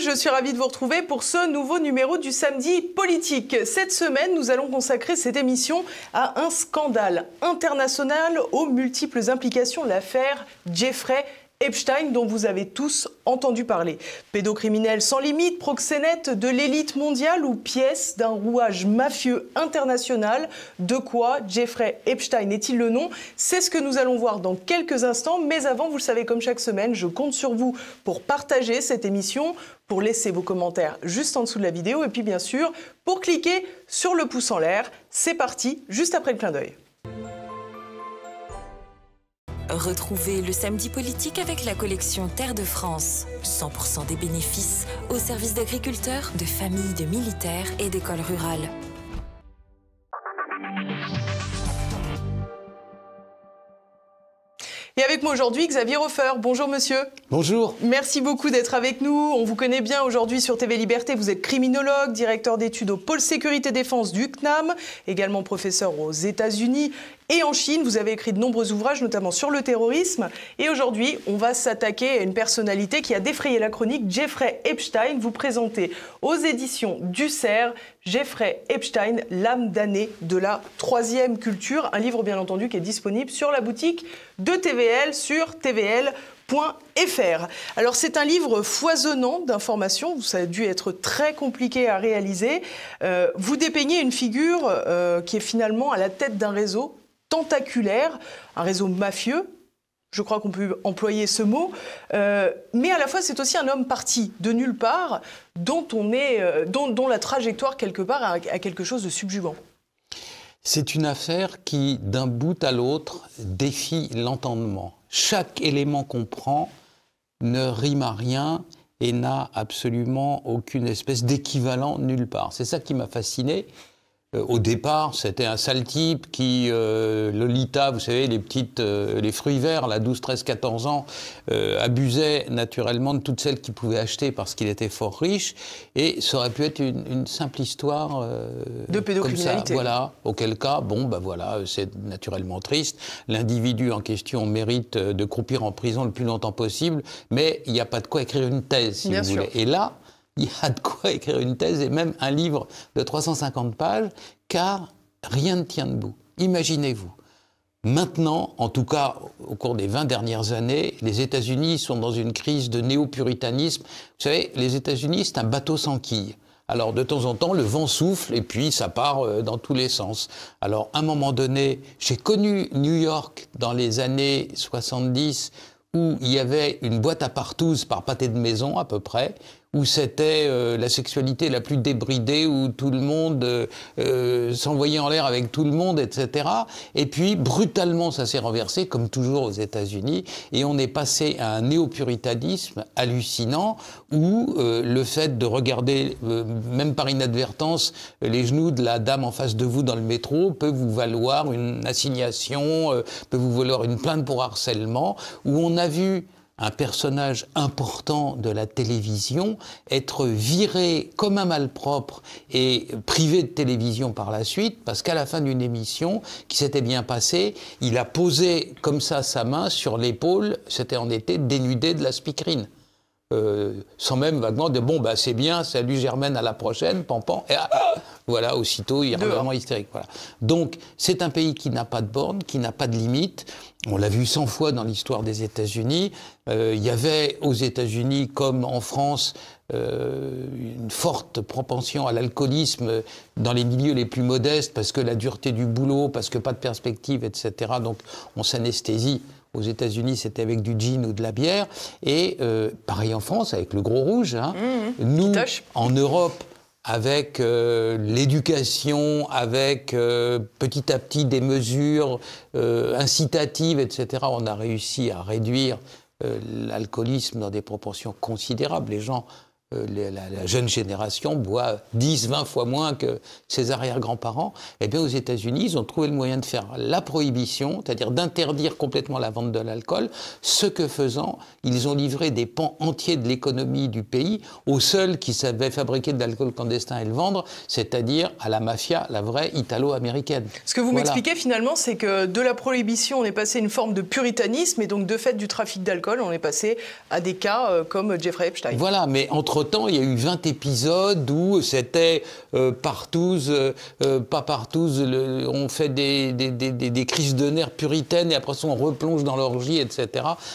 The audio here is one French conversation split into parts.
je suis ravie de vous retrouver pour ce nouveau numéro du samedi politique. Cette semaine, nous allons consacrer cette émission à un scandale international aux multiples implications, l'affaire Jeffrey Epstein dont vous avez tous entendu parler. Pédocriminel sans limite, proxénète de l'élite mondiale ou pièce d'un rouage mafieux international, de quoi Jeffrey Epstein est-il le nom C'est ce que nous allons voir dans quelques instants, mais avant, vous le savez comme chaque semaine, je compte sur vous pour partager cette émission, pour laisser vos commentaires juste en dessous de la vidéo et puis bien sûr pour cliquer sur le pouce en l'air. C'est parti, juste après le clin d'œil. Retrouvez le samedi politique avec la collection Terre de France. 100% des bénéfices au service d'agriculteurs, de familles, de militaires et d'écoles rurales. Et avec moi aujourd'hui, Xavier Hofer. Bonjour monsieur. Bonjour. Merci beaucoup d'être avec nous. On vous connaît bien aujourd'hui sur TV Liberté. Vous êtes criminologue, directeur d'études au pôle sécurité défense du CNAM, également professeur aux États-Unis et en Chine. Vous avez écrit de nombreux ouvrages, notamment sur le terrorisme. Et aujourd'hui, on va s'attaquer à une personnalité qui a défrayé la chronique, Jeffrey Epstein. Vous présentez aux éditions du CERF Jeffrey Epstein, l'âme damnée de la troisième culture. Un livre, bien entendu, qui est disponible sur la boutique de TVL, sur tvl.fr. Alors c'est un livre foisonnant d'informations, ça a dû être très compliqué à réaliser. Euh, vous dépeignez une figure euh, qui est finalement à la tête d'un réseau tentaculaire, un réseau mafieux, je crois qu'on peut employer ce mot, euh, mais à la fois c'est aussi un homme parti de nulle part, dont, on est, euh, dont, la trajectoire quelque part a, a quelque chose de subjugant. C'est une affaire qui, d'un bout à l'autre, défie l'entendement. Chaque élément qu'on prend ne rime à rien et n'a absolument aucune espèce d'équivalent nulle part. C'est ça qui m'a fasciné. Euh, au départ, c'était un sale type qui, euh, Lolita, vous savez, les petites, euh, les fruits verts, la 12, 13, 14 ans, abusait naturellement de toutes celles qu'il pouvait acheter parce qu'il était fort riche. Et ça aurait pu être une, simple histoire. de pédocriminalité. Voilà. Auquel cas, bon, ben bah voilà, c'est naturellement triste. L'individu en question mérite de croupir en prison le plus longtemps possible, mais il n'y a pas de quoi écrire une thèse, si vous voulez. Et là, il y a de quoi écrire une thèse et même un livre de 350 pages, car rien ne tient debout. Imaginez-vous. Maintenant, en tout cas au cours des 20 dernières années, les États-Unis sont dans une crise de néo-puritanisme. Vous savez, les États-Unis, c'est un bateau sans quille. Alors de temps en temps, le vent souffle et puis ça part euh, dans tous les sens. Alors à un moment donné, j'ai connu New York dans les années 70 où il y avait une boîte à partouze par pâté de maison à peu près où c'était euh, la sexualité la plus débridée, où tout le monde euh, euh, s'envoyait en l'air avec tout le monde, etc. Et puis, brutalement, ça s'est renversé, comme toujours aux États-Unis, et on est passé à un néopuritanisme hallucinant, où le fait de regarder, même par inadvertance, les genoux de la dame en face de vous dans le métro peut vous valoir une assignation, peut vous valoir une plainte pour harcèlement, où on a vu un personnage important de la télévision, être viré comme un malpropre et privé de télévision par la suite, parce qu'à la fin d'une émission qui s'était bien passée, il a posé comme ça sa main sur l'épaule, c'était en été dénudé de la spicrine. Euh, sans même vaguement de bon, bah c'est bien, salut Germaine, à la prochaine, pampan, et ah, ah, voilà, aussitôt il est vraiment hystérique. Voilà. Donc c'est un pays qui n'a pas de bornes, qui n'a pas de limites. On l'a vu 100 fois dans l'histoire des États-Unis. Euh, il y avait aux États-Unis, comme en France, euh, une forte propension à l'alcoolisme dans les milieux les plus modestes, parce que la dureté du boulot, parce que pas de perspective, etc. Donc on s'anesthésie. Aux États-Unis, c'était avec du gin ou de la bière. Et euh, pareil en France, avec le gros rouge. Hein. Mmh, mmh. nous, en Europe, avec euh, l'éducation, avec euh, petit à petit des mesures euh, incitatives, etc. On a réussi à réduire l'alcoolisme dans des proportions considérables. Les gens euh, la, jeune génération boit 10, 20 fois moins que ses arrière-grands-parents, eh bien aux États-Unis, ils ont trouvé le moyen de faire la prohibition, c'est-à-dire d'interdire complètement la vente de l'alcool, ce que faisant, ils ont livré des pans entiers de l'économie du pays aux seuls qui savaient fabriquer de l'alcool clandestin et le vendre, c'est-à-dire à la mafia, la vraie italo-américaine. Ce que vous m'expliquez finalement, c'est que de la prohibition, on est passé à une forme de puritanisme, et donc de fait du trafic d'alcool, on est passé à des cas euh, comme Jeffrey Epstein. Voilà, mais entre Autant, il y a eu 20 épisodes où c'était euh, euh, euh pas partout, on fait des, des, des, des, crises de nerfs puritaines et après ça on replonge dans l'orgie, etc.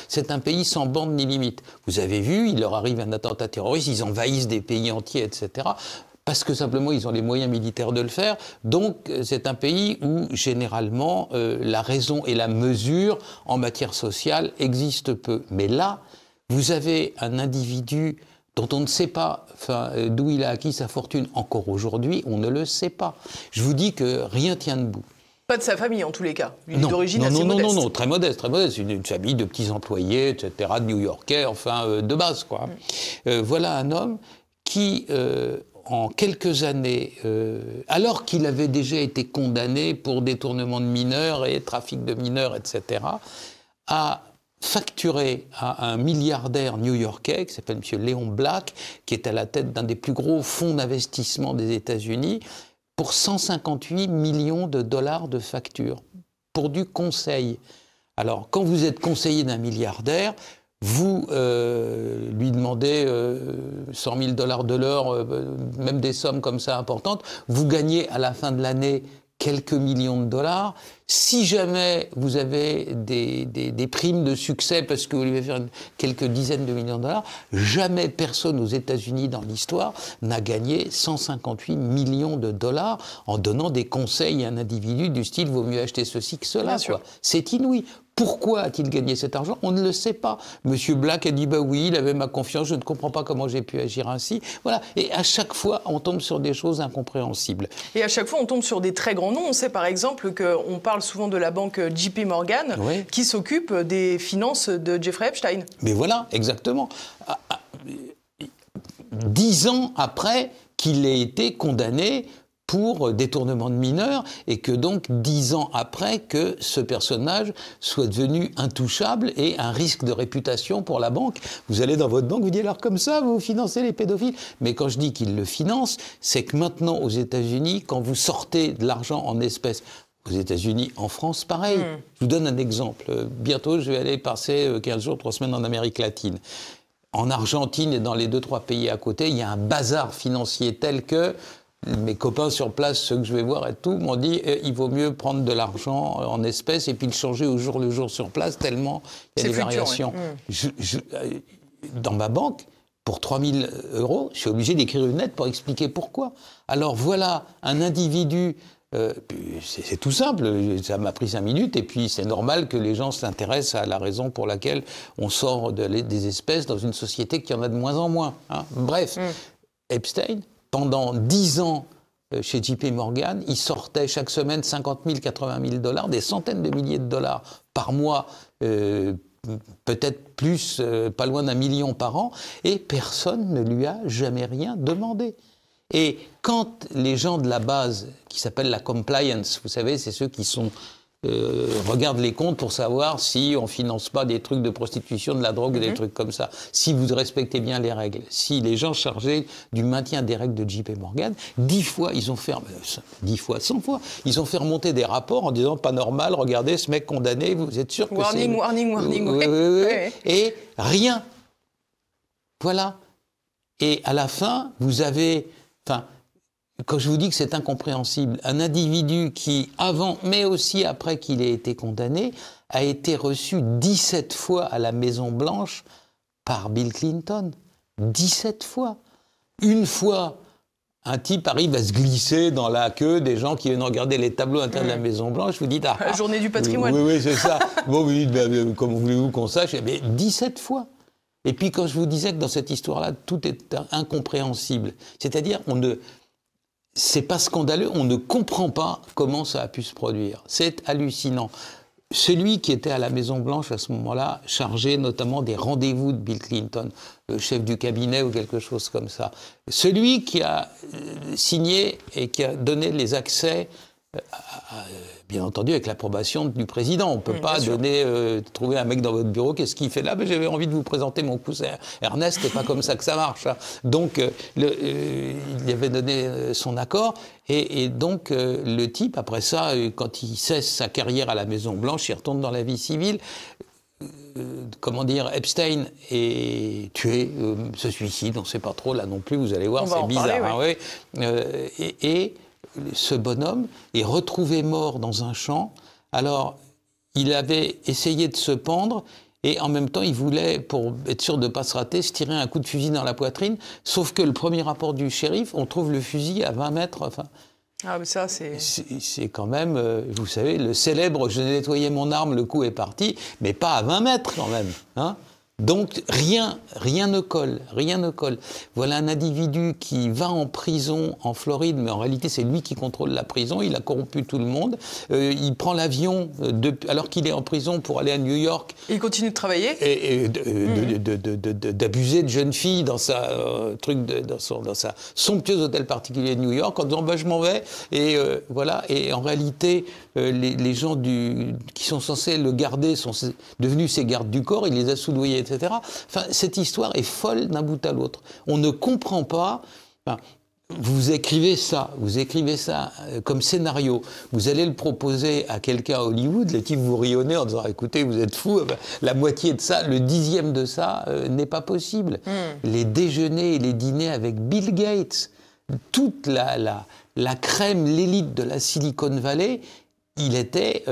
C'est un pays sans bande ni limite. Vous avez vu, il leur arrive un attentat terroriste, ils envahissent des pays entiers, etc parce que simplement ils ont les moyens militaires de le faire. Donc euh, c'est un pays où généralement la raison et la mesure en matière sociale existent peu. Mais là, vous avez un individu dont on ne sait pas euh, d'où il a acquis sa fortune. Encore aujourd'hui, on ne le sait pas. Je vous dis que rien tient debout. Pas de sa famille en tous les cas. Il d'origine non, non, Non, très modeste, très modeste. Une, famille de petits employés, etc., de New-Yorkais, enfin euh, de base quoi. Mm. Euh, voilà un homme qui, en quelques années, alors qu'il avait déjà été condamné pour détournement de mineurs et trafic de mineurs, etc., a facturé à un milliardaire new-yorkais qui s'appelle M. Léon Black, qui est à la tête d'un des plus gros fonds d'investissement des États-Unis, pour 158 millions de dollars de factures, pour du conseil. Alors, quand vous êtes conseiller d'un milliardaire, vous euh, lui demandez 100 euh, 000 dollars de l'heure, euh, même des sommes comme ça importantes, vous gagnez à la fin de l'année quelques millions de dollars. Si jamais vous avez des, des, primes de succès parce que vous avez faire quelques dizaines de millions de dollars, jamais personne aux États-Unis dans l'histoire n'a gagné 158 millions de dollars en donnant des conseils à un individu du style vaut mieux acheter ceci que cela. C'est inouï. Pourquoi a-t-il gagné cet argent On ne le sait pas. Monsieur Black a dit bah oui, il avait ma confiance, je ne comprends pas comment j'ai pu agir ainsi. Voilà. Et à chaque fois, on tombe sur des choses incompréhensibles. Et à chaque fois, on tombe sur des très grands noms. On sait par exemple qu'on parle souvent de la banque JP Morgan qui s'occupe des finances de Jeffrey Epstein. Mais voilà, exactement. Ah, ah, dix ans après qu'il ait été condamné pour détournement de mineurs et que donc dix ans après que ce personnage soit devenu intouchable et un risque de réputation pour la banque. Vous allez dans votre banque, vous dites alors comme ça, vous financez les pédophiles. Mais quand je dis qu'il le finance, c'est que maintenant aux États-Unis, quand vous sortez de l'argent en espèces aux États-Unis, en France, pareil. Hmm. Je vous donne un exemple. Bientôt, je vais aller passer 15 euh, jours, 3 semaines en Amérique latine. En Argentine et dans les deux trois pays à côté, il y a un bazar financier tel que mes copains sur place, ceux que je vais voir et tout, m'ont dit eh, il vaut mieux prendre de l'argent euh, en espèces et puis le changer au jour le jour sur place, tellement il y a des variations. Mm. Euh, dans ma banque, pour 000 euros, je suis obligé d'écrire une lettre pour expliquer pourquoi. Alors voilà un individu. Euh, c'est tout simple, ça m'a pris cinq minutes, et puis c'est normal que les gens s'intéressent à la raison pour laquelle on sort des espèces dans une société qui en a de moins en moins. Hein. Bref, mm. Epstein, pendant 10 ans euh, chez JP Morgan, il sortait chaque semaine 50 000, 80 000 dollars, des centaines de milliers de dollars par mois, euh, peut-être plus, euh, pas loin d'un million par an, et personne ne lui a jamais rien demandé. Et quand les gens de la base, qui s'appellent la compliance, vous savez, c'est ceux qui sont euh, regarde les comptes pour savoir si on finance pas des trucs de prostitution, de la drogue, des mhm. trucs comme ça. Si vous respectez bien les règles, si les gens chargés du maintien des règles de JP Morgan, dix fois, ils ont fait, euh, dix fois, cent fois, ils ont fait remonter des rapports en disant pas normal, regardez ce mec condamné, vous êtes sûr que c'est... Warning, warning, warning. Et rien. Voilà. Et à la fin, vous avez, enfin, quand je vous dis que c'est incompréhensible, un individu qui, avant, mais aussi après qu'il ait été condamné, a été reçu 17 fois à la Maison Blanche par Bill Clinton. 17 fois. Une fois, un type arrive à se glisser dans la queue des gens qui viennent regarder les tableaux internes de la Maison Blanche. Vous dites ah, la journée du patrimoine. Oui, oui, c'est ça. bon, vous dites ben, ben, comment voulez-vous qu'on sache Mais eh 17 fois. Et puis quand je vous disais que dans cette histoire-là tout est incompréhensible, c'est-à-dire on ne c'est pas scandaleux, on ne comprend pas comment ça a pu se produire. C'est hallucinant. Celui qui était à la Maison Blanche à ce moment-là, chargé notamment des rendez-vous de Bill Clinton, le chef du cabinet ou quelque chose comme ça, celui qui a euh, signé et qui a donné les accès euh, bien entendu avec l'approbation du président. On ne peut pas donner, euh, trouver un mec dans votre bureau, qu'est-ce qu'il fait là Mais j'avais envie de vous présenter mon cousin Ernest, c'est pas comme ça que ça marche. Hein. Donc euh, le, il avait donné son accord et, donc le type, après ça, quand il cesse sa carrière à la Maison Blanche, il retourne dans la vie civile comment dire, Epstein est tué, se suicide, on ne sait pas trop là non plus, vous allez voir, c'est bizarre. Hein, et, et ce bonhomme est retrouvé mort dans un champ. Alors, il avait essayé de se pendre et en même temps, il voulait, pour être sûr de ne pas se rater, se tirer un coup de fusil dans la poitrine. Sauf que le premier rapport du shérif, on trouve le fusil à 20 mètres. Enfin, ah, mais ça, c'est. C'est quand même, euh, vous savez, le célèbre Je nettoyais mon arme, le coup est parti, mais pas à 20 mètres quand même. Hein donc rien, rien ne colle, rien ne colle. Voilà un individu qui va en prison en Floride, mais en réalité c'est lui qui contrôle la prison, il a corrompu tout le monde, euh, il prend l'avion euh, alors qu'il est en prison pour aller à New York. Il continue de travailler Et, euh, hmm. d'abuser de, jeunes filles dans, sa, dans, son, dans sa somptueuse hôtel particulier de New York en disant bah, je m'en vais. Et voilà, et en réalité les, gens du, qui sont censés le garder sont devenus ses gardes du corps, il les a soudoyés cette histoire est folle d'un bout à l'autre. On ne comprend pas. vous écrivez ça, vous écrivez ça euh, comme scénario, vous allez le proposer à quelqu'un à Hollywood, les types vous rionnez en disant écoutez, vous êtes fou. Euh, la moitié de ça, le dixième de ça euh, n'est pas possible. Hmm. Les déjeuners et les dîners avec Bill Gates, toute la, la, la crème, l'élite de la Silicon Valley, il était.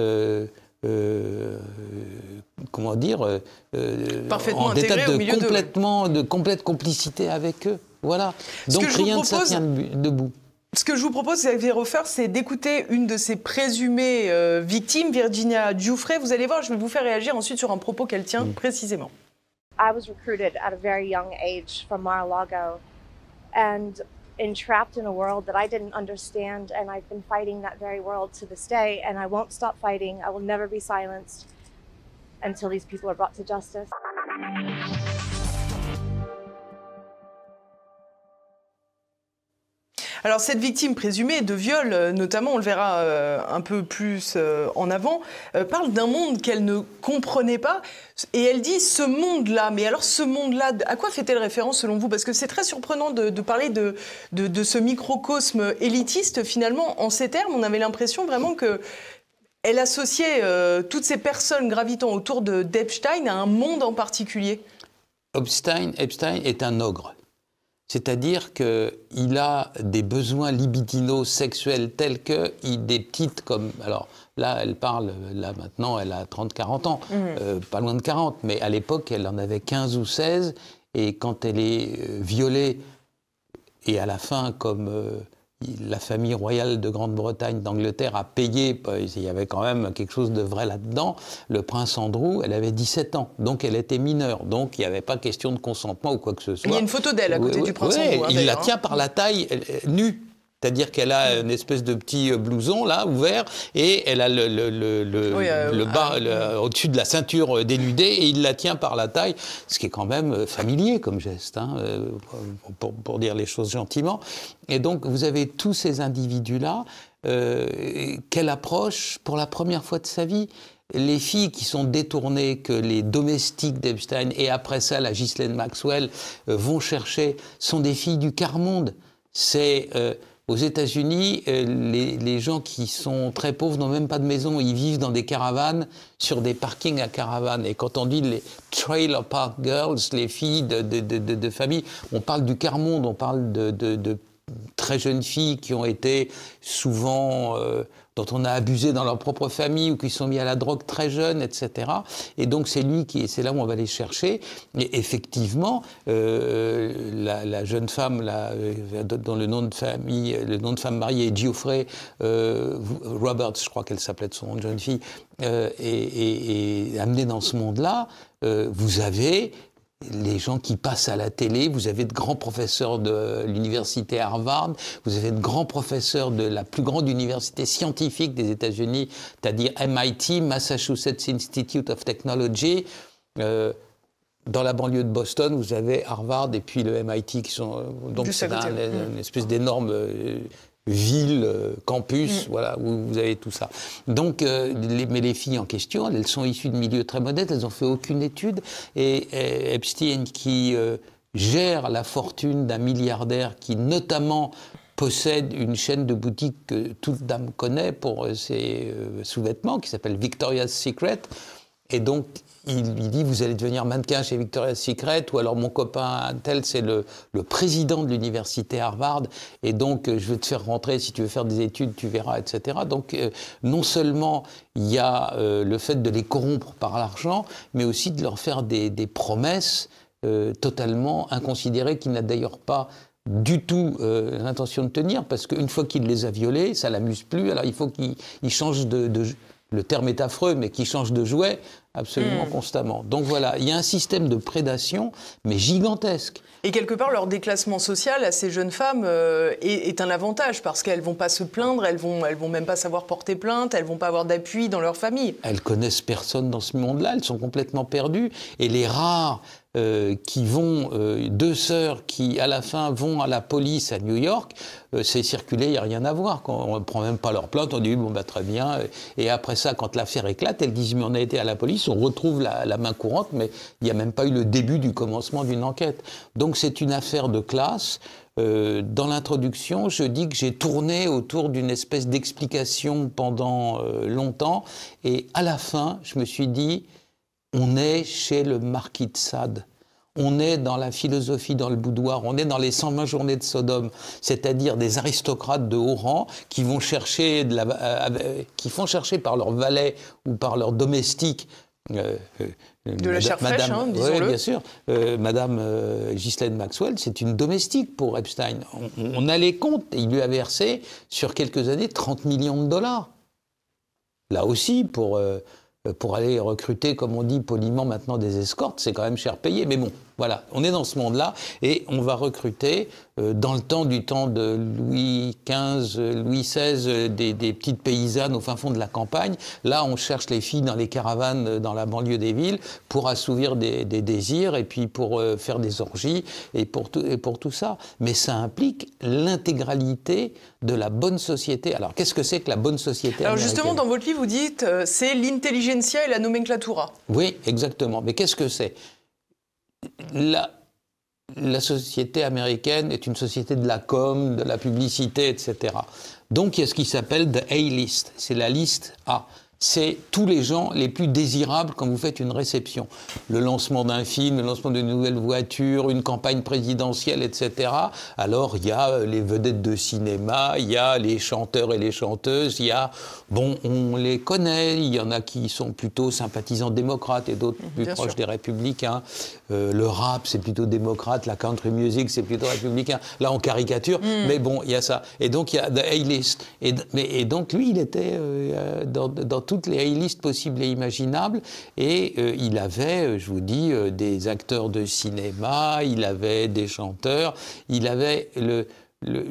Euh, euh, comment dire, euh, euh en état de, complètement, de... complète complicité avec eux. Voilà. Donc rien de ça tient debout. Ce que je vous propose, Xavier Hofer, c'est d'écouter une de ses présumées victimes, Virginia Giuffre. Vous allez voir, je vais vous faire réagir ensuite sur un propos qu'elle tient mm. précisément. I was recruited at a very young age from Mar-a-Lago and entrapped in a world that I didn't understand, and I've been fighting that very world to this day, and I won't stop fighting. I will never be silenced until these people are brought to justice. Alors cette victime présumée de viol, euh, notamment, on le verra euh, un peu plus euh, en avant, parle d'un monde qu'elle ne comprenait pas. Et elle dit ce monde-là, mais alors ce monde-là, à quoi fait-elle référence selon vous Parce que c'est très surprenant de, parler de, de, ce microcosme élitiste finalement en ces termes. On avait l'impression vraiment que elle associait toutes ces personnes gravitant autour de d'Epstein à un monde en particulier. Epstein, Epstein est un ogre. C'est-à-dire qu'il a des besoins libidinaux sexuels tels que des petites comme. Alors là, elle parle, là maintenant, elle a 30-40 ans, mhm. euh, pas loin de 40, mais à l'époque, elle en avait 15 ou 16, et quand elle est euh, violée, et à la fin, comme. Euh, la famille royale de Grande-Bretagne, d'Angleterre, a payé, euh, il y avait quand même quelque chose de vrai là-dedans, le prince Andrew, elle avait 17 ans, donc elle était mineure, donc il n'y avait pas question de consentement ou quoi que ce soit. Il y a une photo d'elle à côté du prince Andrew. il la hein. tient par la taille, nue. C'est-à-dire qu'elle a mm. une espèce de petit euh, blouson là ouvert et elle a le, le, bas au-dessus de la ceinture euh, dénudée et il la tient par la taille, ce qui est quand même euh, familier comme geste, hein, pour, pour, dire les choses gentiment. Et donc vous avez tous ces individus-là. qu'elle approche pour la première fois de sa vie les filles qui sont détournées, que les domestiques d'Epstein et après ça la Ghislaine Maxwell vont chercher, sont des filles du quart-monde. C'est aux États-Unis, euh, les, gens qui sont très pauvres n'ont même pas de maison. Ils vivent dans des caravanes, sur des parkings à caravanes. Et quand on dit les trailer park girls, les filles de, de, famille, on parle du quart monde, on parle de, très jeunes filles qui ont été souvent euh, dont on a abusé dans leur propre famille ou qui sont mis à la drogue très jeunes, etc. Et donc c'est lui qui, c'est là où on va aller chercher. Et effectivement, euh, la, jeune femme euh, dont le nom de famille, le nom de femme mariée est Geoffrey euh, Roberts, je crois qu'elle s'appelait de son nom de jeune fille, euh, et, amenée dans ce monde-là, vous avez les gens qui passent à la télé, vous avez de grands professeurs de l'université Harvard, vous avez de grands professeurs de la plus grande université scientifique des États-Unis, c'est-à-dire MIT, Massachusetts Institute of Technology. Euh, dans la banlieue de Boston, vous avez Harvard et puis le MIT qui sont euh, donc c'est une espèce d'énorme euh, ville, euh, campus, mm. voilà, où vous avez tout ça. Donc, euh, les, mais les filles en question, elles sont issues de milieux très modestes, elles n'ont fait aucune étude. Et, euh, Epstein, qui gère la fortune d'un milliardaire qui, notamment, possède une chaîne de boutiques que toute dame connaît pour ses sous-vêtements, qui s'appelle Victoria's Secret. Et donc, il lui dit Vous allez devenir mannequin chez Victoria's Secret, ou alors mon copain tel, c'est le, président de l'université Harvard, et donc euh, je vais te faire rentrer, si tu veux faire des études, tu verras, etc. Donc euh, non seulement il y a euh, le fait de les corrompre par l'argent, mais aussi de leur faire des, promesses totalement inconsidérées, qu'il n'a d'ailleurs pas du tout l'intention de tenir, parce qu'une fois qu'il les a violées, ça l'amuse plus, alors il faut qu'il change de, le terme est affreux, mais qui change de jouet absolument hmm. constamment. Donc voilà, il y a un système de prédation, mais gigantesque. Et quelque part, leur déclassement social à ces jeunes femmes euh, est, un avantage, parce qu'elles ne vont pas se plaindre, elles vont, elles vont même pas savoir porter plainte, elles vont pas avoir d'appui dans leur famille. Elles connaissent personne dans ce monde-là, elles sont complètement perdues, et les rares euh, qui vont, euh, deux sœurs qui à la fin vont à la police à New York, euh, c'est circulé, il n'y a rien à voir. Quand on ne prend même pas leur plainte, on dit bon bah très bien. Et après ça, quand l'affaire éclate, elles disent mais on a été à la police, on retrouve la, main courante, mais il n'y a même pas eu le début du commencement d'une enquête. Donc c'est une affaire de classe. Euh, dans l'introduction, je dis que j'ai tourné autour d'une espèce d'explication pendant longtemps, et à la fin, je me suis dit, on est chez le marquis de Sade. On est dans la philosophie, dans le boudoir, on est dans les 120 journées de Sodome, c'est-à-dire des aristocrates de haut rang qui vont chercher, euh, euh, qui font chercher par leur valet ou par leur domestique euh, de la hein, bien sûr. Madame Ghislaine Maxwell, c'est une domestique pour Epstein. On, on, a les comptes. Il lui a versé, sur quelques années, 30 millions de dollars. Là aussi, pour pour aller recruter, comme on dit poliment maintenant, des escortes, c'est quand même cher payé. Mais bon, voilà, on est dans ce monde-là et on va recruter euh, dans le temps du temps de Louis XV, Louis XVI, des, petites paysannes au fin fond de la campagne. Là, on cherche les filles dans les caravanes euh, dans la banlieue des villes pour assouvir des, désirs et puis pour euh, faire des orgies et pour, tout, et pour tout ça. Mais ça implique l'intégralité de la bonne société. Alors, qu'est-ce que c'est que la bonne société Alors justement, dans votre livre, vous dites c'est l'intelligentsia et la nomenclatura. Oui, exactement. Mais qu'est-ce que c'est la, société américaine est une société de la com, de la publicité, etc. Donc il y a ce qui s'appelle the A-list, c'est la liste A c'est tous les gens les plus désirables quand vous faites une réception. Le lancement d'un film, le lancement d'une nouvelle voiture, une campagne présidentielle, etc. Alors il y a euh, les vedettes de cinéma, il y a les chanteurs et les chanteuses, il y a, bon, on les connaît, il y en a qui sont plutôt sympathisants démocrates et d'autres mhm. plus proches des républicains. Euh, le rap, c'est plutôt démocrate, la country music, c'est plutôt républicain. Là, on caricature, mhm. mais bon, il y a ça. Et donc, il y a list Et, donc, lui, il était euh, dans, dans toutes les listes possibles et imaginables. Et euh, il avait, euh, je vous dis, euh, des acteurs de cinéma, il avait des chanteurs, il avait le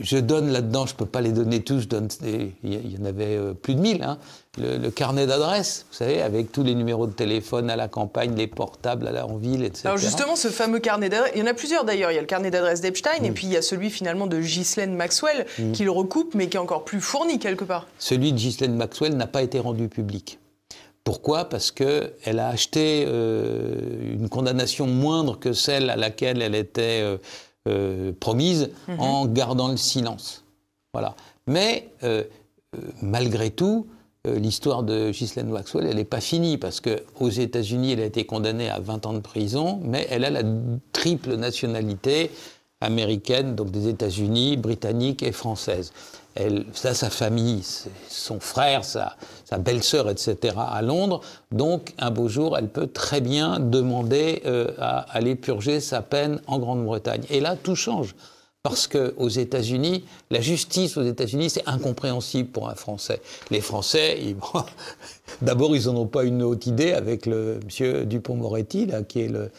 je donne là-dedans, je ne peux pas les donner tous, il y en avait euh, plus de 1000, hein. le, carnet d'adresse, vous savez, avec tous les numéros de téléphone à la campagne, les portables à la, en ville, etc. Alors justement, ce fameux carnet d'adresses, il y en a plusieurs d'ailleurs, il y a le carnet d'adresse d'Epstein, et mm. puis il y a celui finalement de Ghislaine Maxwell, mm. qui le recoupe, mais qui est encore plus fourni quelque part. Celui de Ghislaine Maxwell n'a pas été rendu public. Pourquoi Parce qu'elle a acheté euh, une condamnation moindre que celle à laquelle elle était... Euh, euh, promise mhm. en gardant le silence. Voilà. Mais euh, euh, malgré tout, l'histoire de Ghislaine Maxwell, elle n'est pas finie, parce qu'aux États-Unis, elle a été condamnée à 20 ans de prison, mais elle a la triple nationalité américaine, donc des États-Unis, britannique et française. Elle, ça, sa famille, son frère, sa, belle-sœur, etc., à Londres. Donc, un beau jour, elle peut très bien demander euh, à aller purger sa peine en Grande-Bretagne. Et là, tout change. Parce que aux États-Unis, la justice aux États-Unis, c'est incompréhensible pour un Français. Les Français, d'abord, ils n'en ont pas une haute idée avec le monsieur Dupont-Moretti, qui est le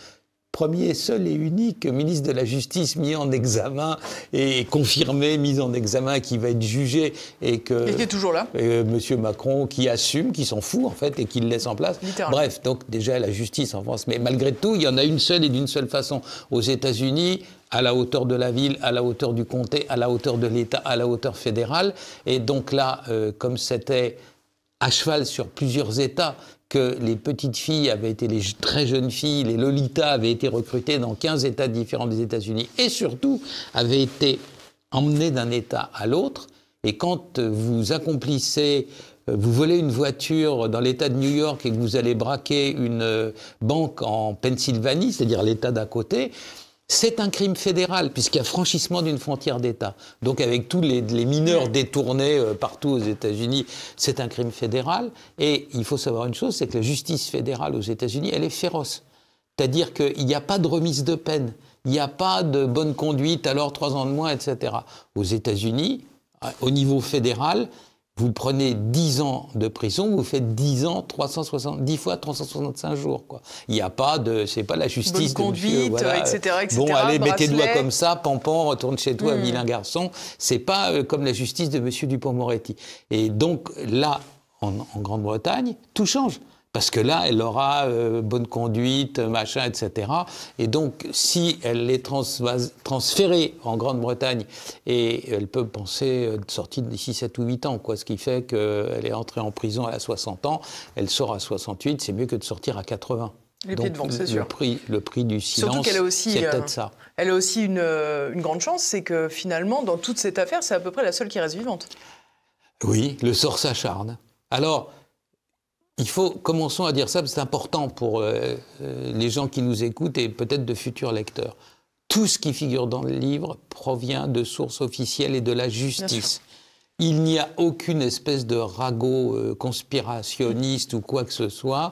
premier, seul et unique ministre de la Justice mis en examen et confirmé, mis en examen, qui va être jugé et que. Et qui est toujours là. Et euh, Monsieur Macron qui assume, qui s'en fout en fait et qui le laisse en place. Bref, donc déjà la justice en France. Mais malgré tout, il y en a une seule et d'une seule façon. Aux États-Unis, à la hauteur de la ville, à la hauteur du comté, à la hauteur de l'État, à la hauteur fédérale. Et donc là, euh, comme c'était à cheval sur plusieurs États, que les petites filles avaient été, les très jeunes filles, les Lolitas avaient été recrutées dans 15 États différents des États-Unis et surtout avaient été emmenées d'un État à l'autre. Et quand euh, vous accomplissez euh, vous volez une voiture dans l'État de New York et que vous allez braquer une euh, banque en Pennsylvanie, c'est-à-dire l'État d'à côté, c'est un crime fédéral, puisqu'il y a franchissement d'une frontière d'État. Donc avec tous les, mineurs détournés euh, partout aux États-Unis, c'est un crime fédéral. Et il faut savoir une chose, c'est que la justice fédérale aux États-Unis, elle est féroce. C'est-à-dire qu'il n'y a pas de remise de peine, il n'y a pas de bonne conduite, alors trois ans de moins, etc. Aux États-Unis, au niveau fédéral, vous prenez 10 ans de prison, vous faites 10 ans, dix fois 365 jours. Quoi. Il n'y a pas de, c'est pas la justice Bonne de conduite, euh, etc., Bon, allez, mettez-le comme ça, pampon retourne chez toi, hmm. vilain garçon. C'est pas euh, comme la justice de monsieur Dupont-Moretti. Et donc là, en Grande-Bretagne, tout change. Parce que là, elle aura euh, bonne conduite, machin, etc. Et donc, si elle est transférée en Grande-Bretagne, et elle peut penser euh, de sortir d'ici 7 ou 8 ans, quoi, ce qui fait qu'elle est entrée en prison à 60 ans, elle sort à 68, c'est mieux que de sortir à 80. Les sûr. Le prix, du silence, c'est euh, peut-être ça. Elle a aussi une, une grande chance, c'est que finalement, dans toute cette affaire, c'est à peu près la seule qui reste vivante. Oui, le sort s'acharne. Alors, il faut, commençons à dire ça, c'est important pour euh, euh, les gens qui nous écoutent et peut-être de futurs lecteurs. Tout ce qui figure dans le livre provient de sources officielles et de la justice. Il n'y a aucune espèce de ragot euh, conspirationniste ou quoi que ce soit,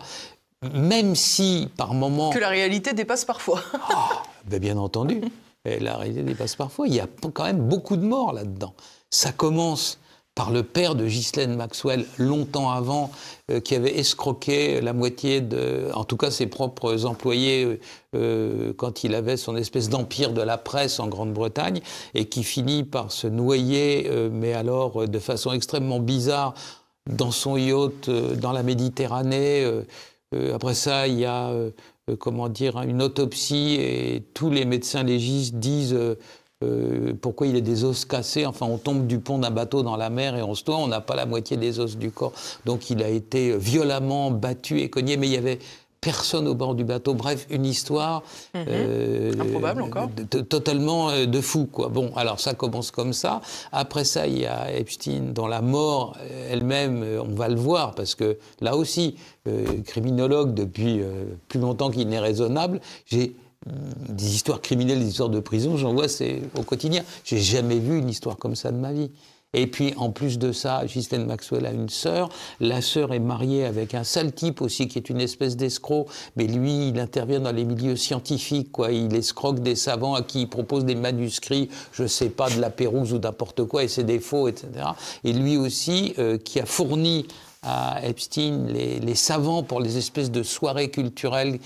même si par moments… – Que la réalité dépasse parfois. Ah, ben bien entendu, la réalité dépasse parfois. Il y a quand même beaucoup de morts là-dedans. Ça commence par le père de Ghislaine Maxwell longtemps avant, euh, qui avait escroqué la moitié de, en tout cas ses propres employés euh, euh, quand il avait son espèce d'empire de la presse en Grande-Bretagne, et qui finit par se noyer, mais alors de façon extrêmement bizarre, dans son yacht, dans la Méditerranée. après ça, il y a, comment dire, hein, une autopsie, et tous les médecins légistes disent euh, pourquoi il a des os cassés. Enfin, on tombe du pont d'un bateau dans la mer et on se toit, on n'a pas la moitié des os du corps. Donc il a été violemment battu et cogné, mais il y avait personne au bord du bateau. Bref, une histoire. Mhm. Euh, Improbable encore. totalement euh, de fou, quoi. Bon, alors ça commence comme ça. Après ça, il y a Epstein dans la mort elle-même. On va le voir parce que là aussi, criminologue depuis plus longtemps qu'il n'est raisonnable, j'ai des histoires criminelles, des histoires de prison, j'en vois c'est au quotidien. J'ai jamais vu une histoire comme ça de ma vie. Et puis en plus de ça, Ghislaine Maxwell a une sœur. La sœur est mariée avec un sale type aussi qui est une espèce d'escroc, mais lui, il intervient dans les milieux scientifiques quoi, il escroque des savants à qui il propose des manuscrits, je sais pas de la Pérouse ou d'importe quoi et c'est des faux etc. Et lui aussi euh, qui a fourni à Epstein les, savants pour les espèces de soirées culturelles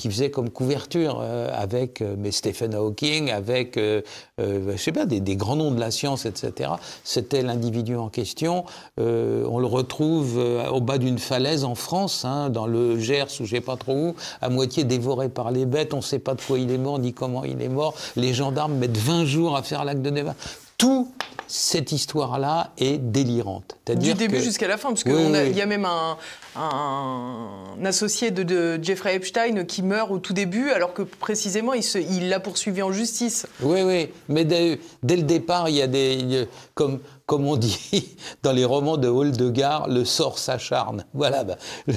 qui faisait comme couverture euh, avec euh, mais Stephen Hawking, avec euh, je sais pas, des, grands noms de la science, etc. C'était l'individu en question. on le retrouve au bas d'une falaise en France, hein, dans le Gers ou je sais pas trop où, à moitié dévoré par les bêtes. On ne sait pas de quoi il est mort ni comment il est mort. Les gendarmes mettent 20 jours à faire l'acte de Neva. Tout cette histoire-là est délirante. du début jusqu'à la fin, parce qu'il y a même un, associé de, Jeffrey Epstein qui meurt au tout début, alors que précisément il l'a poursuivi en justice. Oui, oui, mais dès, le départ, il y a des. Comme, on dit dans les romans de Holdegar, le sort s'acharne. Voilà, bah,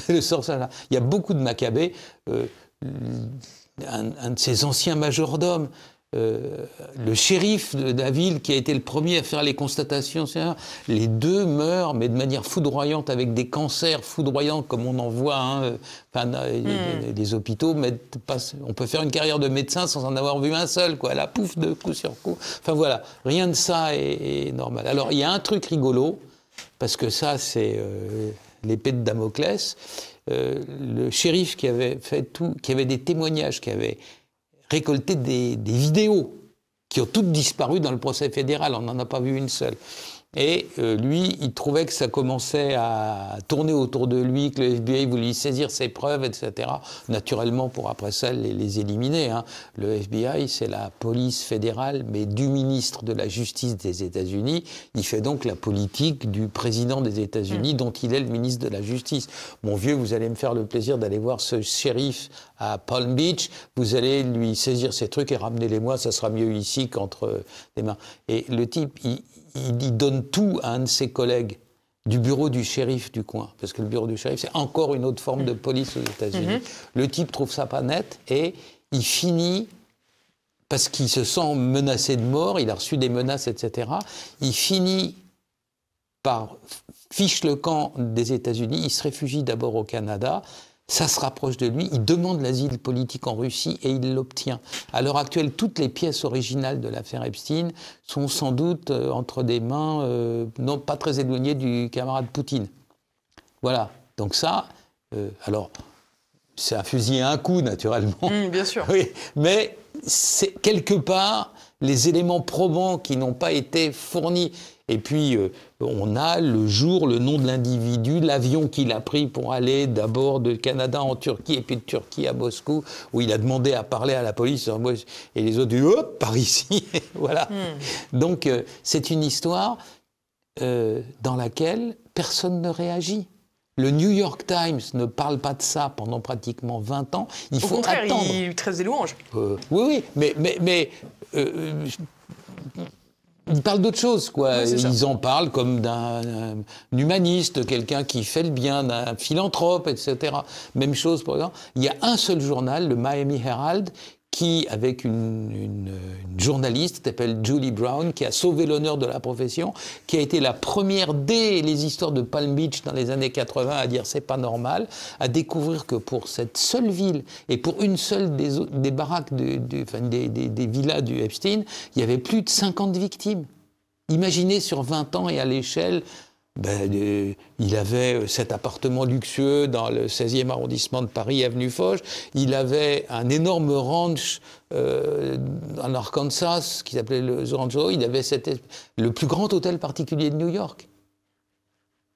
le sort s'acharne. Il y a beaucoup de Maccabées. Euh, un, un, de ses anciens majordomes euh, le shérif de la ville qui a été le premier à faire les constatations, les deux meurent, mais de manière foudroyante, avec des cancers foudroyants comme on en voit. Hein. Euh, les, hmm. hôpitaux, on peut faire une carrière de médecin sans en avoir vu un seul, quoi. La pouf de coup sur coup. Enfin voilà, rien de ça est, normal. Alors il y a un truc rigolo, parce que ça c'est euh, l'épée de Damoclès. le shérif qui avait fait tout, qui avait des témoignages, qui avait récolter des, des vidéos qui ont toutes disparu dans le procès fédéral, on n'en a pas vu une seule. Et euh, lui, il trouvait que ça commençait à tourner autour de lui, que le FBI voulait saisir ses preuves, etc. Naturellement, pour après ça, les, éliminer. Hein. Le FBI, c'est la police fédérale, mais du ministre de la Justice des États-Unis. Il fait donc la politique du président des États-Unis, mm. dont il est le ministre de la Justice. Mon vieux, vous allez me faire le plaisir d'aller voir ce shérif à Palm Beach. Vous allez lui saisir ses trucs et ramenez-les-moi, ça sera mieux ici qu'entre euh, les mains. Et le type, il, il, donne tout à un de ses collègues du bureau du shérif du coin, parce que le bureau du shérif, c'est encore une autre forme de police aux États-Unis. Mhm. Le type trouve ça pas net et il finit, parce qu'il se sent menacé de mort, il a reçu des menaces, etc., il finit par fiche le camp des États-Unis, il se réfugie d'abord au Canada, ça se rapproche de lui, il demande l'asile politique en Russie et il l'obtient. À l'heure actuelle, toutes les pièces originales de l'affaire Epstein sont sans doute euh, entre des mains euh, non pas très éloignées du camarade Poutine. Voilà, donc ça, euh, alors c'est un fusil à un coup, naturellement. Mm, bien sûr. Oui, mais c'est quelque part les éléments probants qui n'ont pas été fournis. Et puis, euh, on a le jour, le nom de l'individu, l'avion qu'il a pris pour aller d'abord de Canada en Turquie et puis de Turquie à Moscou, où il a demandé à parler à la police. Et les autres, du hop, par ici. voilà. Mm. Donc, euh, c'est une histoire euh, dans laquelle personne ne réagit. Le New York Times ne parle pas de ça pendant pratiquement 20 ans. Il Au faut contraire, attendre. traite des louanges. Euh, oui, oui, mais, mais, mais euh, euh, ils parlent d'autre chose, quoi. ils en parlent comme d'un humaniste, quelqu'un qui fait le bien, d'un philanthrope, etc. Même chose, par exemple. Il y a un seul journal, le Miami Herald, qui, avec une, une, journaliste qui s'appelle Julie Brown, qui a sauvé l'honneur de la profession, qui a été la première dès les histoires de Palm Beach dans les années 80 à dire c'est pas normal, à découvrir que pour cette seule ville et pour une seule des, des baraques, des, des villas du Epstein, il y avait plus de 50 victimes. Imaginez sur 20 ans et à l'échelle ben, euh, il avait euh, cet appartement luxueux dans le 16e arrondissement de Paris, avenue Foch. Il avait un énorme ranch euh, en Arkansas qui s'appelait le Rancho. Il avait le plus grand hôtel particulier de New York.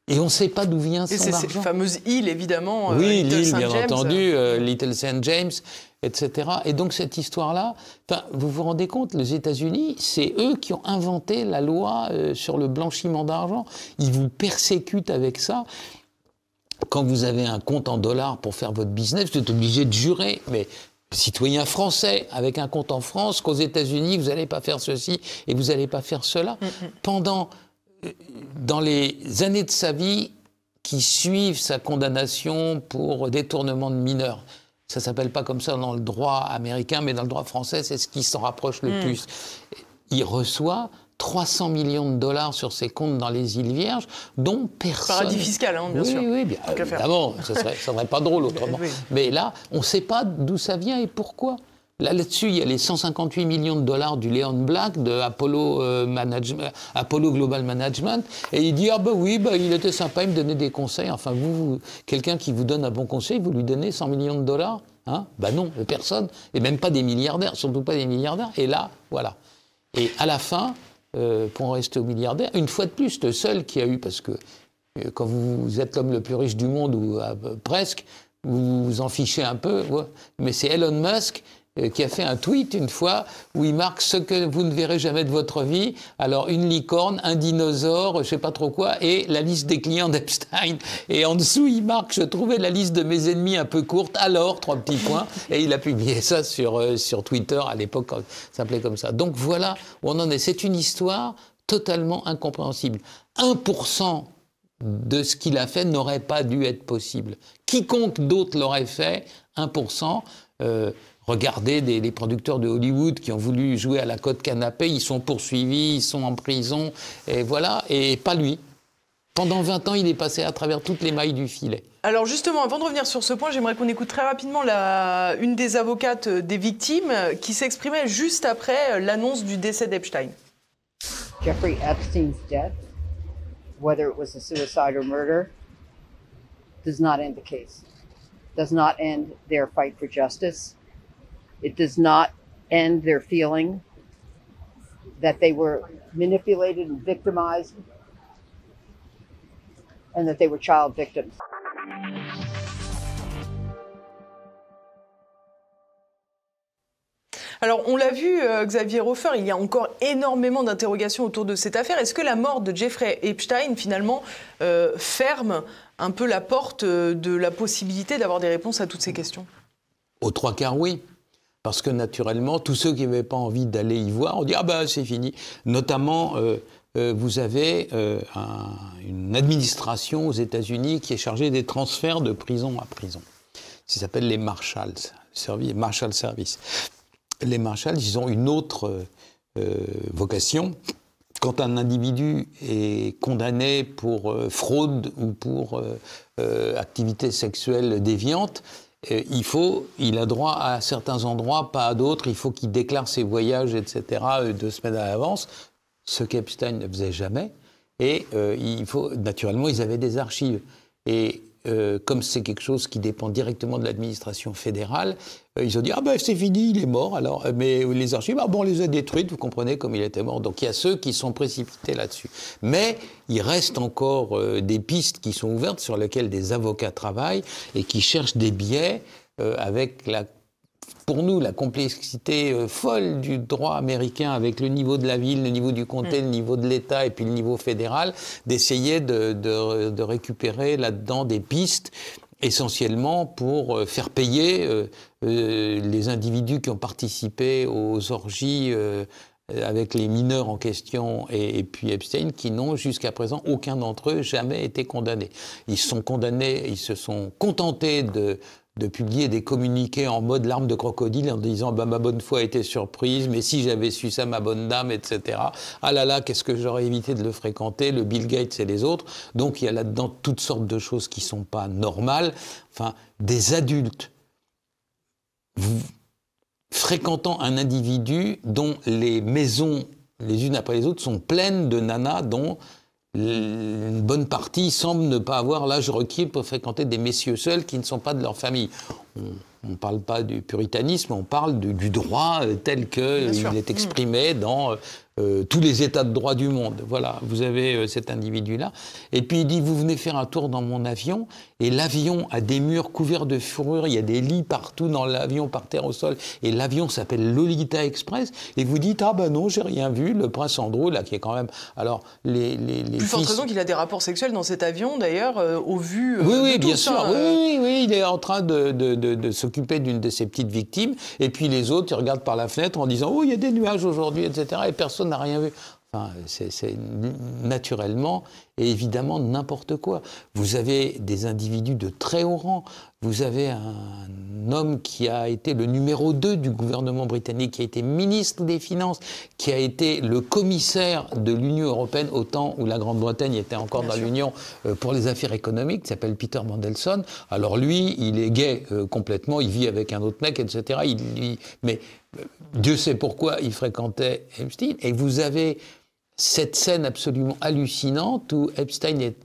Et on ne sait pas d'où vient et son argent. Et c'est fameuse île, évidemment. Euh, oui, l'île, bien entendu, euh, Little St. James, etc. Et donc cette histoire-là, vous vous rendez compte, les États-Unis, c'est eux qui ont inventé la loi euh, sur le blanchiment d'argent. Ils vous persécutent avec ça. Quand vous avez un compte en dollars pour faire votre business, vous êtes obligé de jurer. Mais citoyen français avec un compte en France, qu'aux États-Unis, vous n'allez pas faire ceci et vous n'allez pas faire cela. Pendant dans les années de sa vie qui suivent sa condamnation pour détournement de mineurs, ça s'appelle pas comme ça dans le droit américain, mais dans le droit français, c'est ce qui s'en rapproche le hmm. plus. Il reçoit 300 millions de dollars sur ses comptes dans les îles Vierges, dont personne. Paradis fiscal, hein, bien sûr. Oui, bien, sûr, serait, ça serait pas drôle autrement. Mais là, on ne sait pas d'où ça vient et pourquoi. Là-dessus, il y a les 158 millions de dollars du Leon Black, de euh, Apollo, Global Management. Et il dit, ah ben oui, ben, il était sympa, il me donnait des conseils. Enfin, vous, quelqu'un qui vous donne un bon conseil, vous lui donnez 100 millions de dollars hein Ben non, personne. Et même pas des milliardaires, surtout pas des milliardaires. Et là, voilà. Et à la fin, euh, pour en rester aux milliardaires, une fois de plus, le seul qui a eu, parce que euh, quand vous êtes l'homme le plus riche du monde, ou presque, vous vous en fichez un peu, mais c'est Elon Musk euh, qui a fait un tweet une fois où il marque ce que vous ne verrez jamais de votre vie. Alors une licorne, un dinosaure, je sais pas trop quoi, et la liste des clients d'Epstein. Et en dessous, il marque je trouvais la liste de mes ennemis un peu courte. Alors trois petits points. Et il a publié ça sur euh, sur Twitter à l'époque, ça s'appelait comme ça. Donc voilà où on en est. C'est une histoire totalement incompréhensible. 1% de ce qu'il a fait n'aurait pas dû être possible. Quiconque d'autre l'aurait fait, 1%, euh, Regardez des, les producteurs de Hollywood qui ont voulu jouer à la côte canapé, ils sont poursuivis, ils sont en prison, et voilà, et pas lui. Pendant 20 ans, il est passé à travers toutes les mailles du filet. Alors justement, avant de revenir sur ce point, j'aimerais qu'on écoute très rapidement la, une des avocates des victimes euh, qui s'exprimait juste après euh, l'annonce du décès d'Epstein. Jeffrey Epstein's death, whether it was a suicide or murder, does not end the case, does not end their fight for justice. It does not end their feeling that they were manipulated and victimized and that they were child Alors, on l'a vu, euh, Xavier Hofer, il y a encore énormément d'interrogations autour de cette affaire. Est-ce que la mort de Jeffrey Epstein, finalement, euh, ferme un peu la porte euh, de la possibilité d'avoir des réponses à toutes ces questions Au trois quarts, oui. Parce que naturellement, tous ceux qui n'avaient pas envie d'aller y voir ont dit Ah ben c'est fini. Notamment, euh, euh, vous avez euh, une administration aux États-Unis qui est chargée des transferts de prison à prison. Ça s'appelle les Marshals, service, Marshall Service. Les Marshals, ils ont une autre vocation. Quand un individu est condamné pour fraude ou pour activité sexuelle déviante, il a droit à certains endroits, pas à d'autres. Il faut qu'il déclare ses voyages, etc., euh, deux semaines à l'avance, ce qu'Epstein ne faisait jamais. Et euh, il faut, naturellement, ils avaient des archives. Et euh, comme c'est quelque chose qui dépend directement de l'administration fédérale, euh, ils ont dit, ah ben c'est fini, il est mort, alors. Mais les archives, ah bon, on les a détruites, vous comprenez comme il était mort. Donc il y a ceux qui sont précipités là-dessus. Mais il reste encore euh, des pistes qui sont ouvertes sur lesquelles des avocats travaillent et qui cherchent des biais euh, avec la pour nous, la complexité folle du droit américain avec le niveau de la ville, le niveau du comté, mm. le niveau de l'État et puis le niveau fédéral, d'essayer de, de récupérer là-dedans des pistes essentiellement pour euh, faire payer euh, euh, les individus qui ont participé aux orgies avec les mineurs en question et, puis Epstein, qui n'ont jusqu'à présent aucun d'entre eux jamais été condamnés. Ils sont condamnés, ils se sont contentés de de publier des communiqués en mode larme de crocodile en disant bah, ma bonne foi a été surprise, mais si j'avais su ça, ma bonne dame, etc. Ah là là, qu'est-ce que j'aurais évité de le fréquenter, le Bill Gates et les autres. Donc il y a là-dedans toutes sortes de choses qui ne sont pas normales. Enfin, des adultes fréquentant un individu dont les maisons, les unes après les autres, sont pleines de nanas dont une bonne partie semble ne pas avoir l'âge requis pour fréquenter des messieurs seuls qui ne sont pas de leur famille on ne parle pas du puritanisme, on parle du droit euh, tel qu'il est mm. exprimé dans euh, euh, tous les états de droit du monde. Voilà, vous avez cet individu-là. Et puis il dit, vous venez faire un tour dans mon avion, et l'avion a des murs couverts de fourrure, il y a des lits partout dans l'avion, par terre, au sol, et l'avion s'appelle Lolita Express, et vous dites, ah ben non, j'ai rien vu, le prince Andrew, là, qui est quand même... Alors, les... les, Plus forte raison qu'il a des rapports sexuels dans cet avion, d'ailleurs, au vu... oui, oui, bien sûr, oui, oui, il est en train de de, s'occuper d'une de ses petites victimes, et puis les autres, ils regardent par la fenêtre en disant Oh, il y a des nuages aujourd'hui, etc. Et personne n'a rien vu. Enfin, c'est naturellement, et évidemment n'importe quoi. Vous avez des individus de très haut rang, vous avez un homme qui a été le numéro 2 du gouvernement britannique, qui a été ministre des Finances, qui a été le commissaire de l'Union européenne au temps où la Grande-Bretagne était encore dans l'Union euh, pour les affaires économiques, qui s'appelle Peter Mandelson. Alors lui, il est gay euh, complètement, il vit avec un autre mec, etc. Il, mais euh, Dieu sait pourquoi il fréquentait Epstein. Et vous avez cette scène absolument hallucinante où Epstein est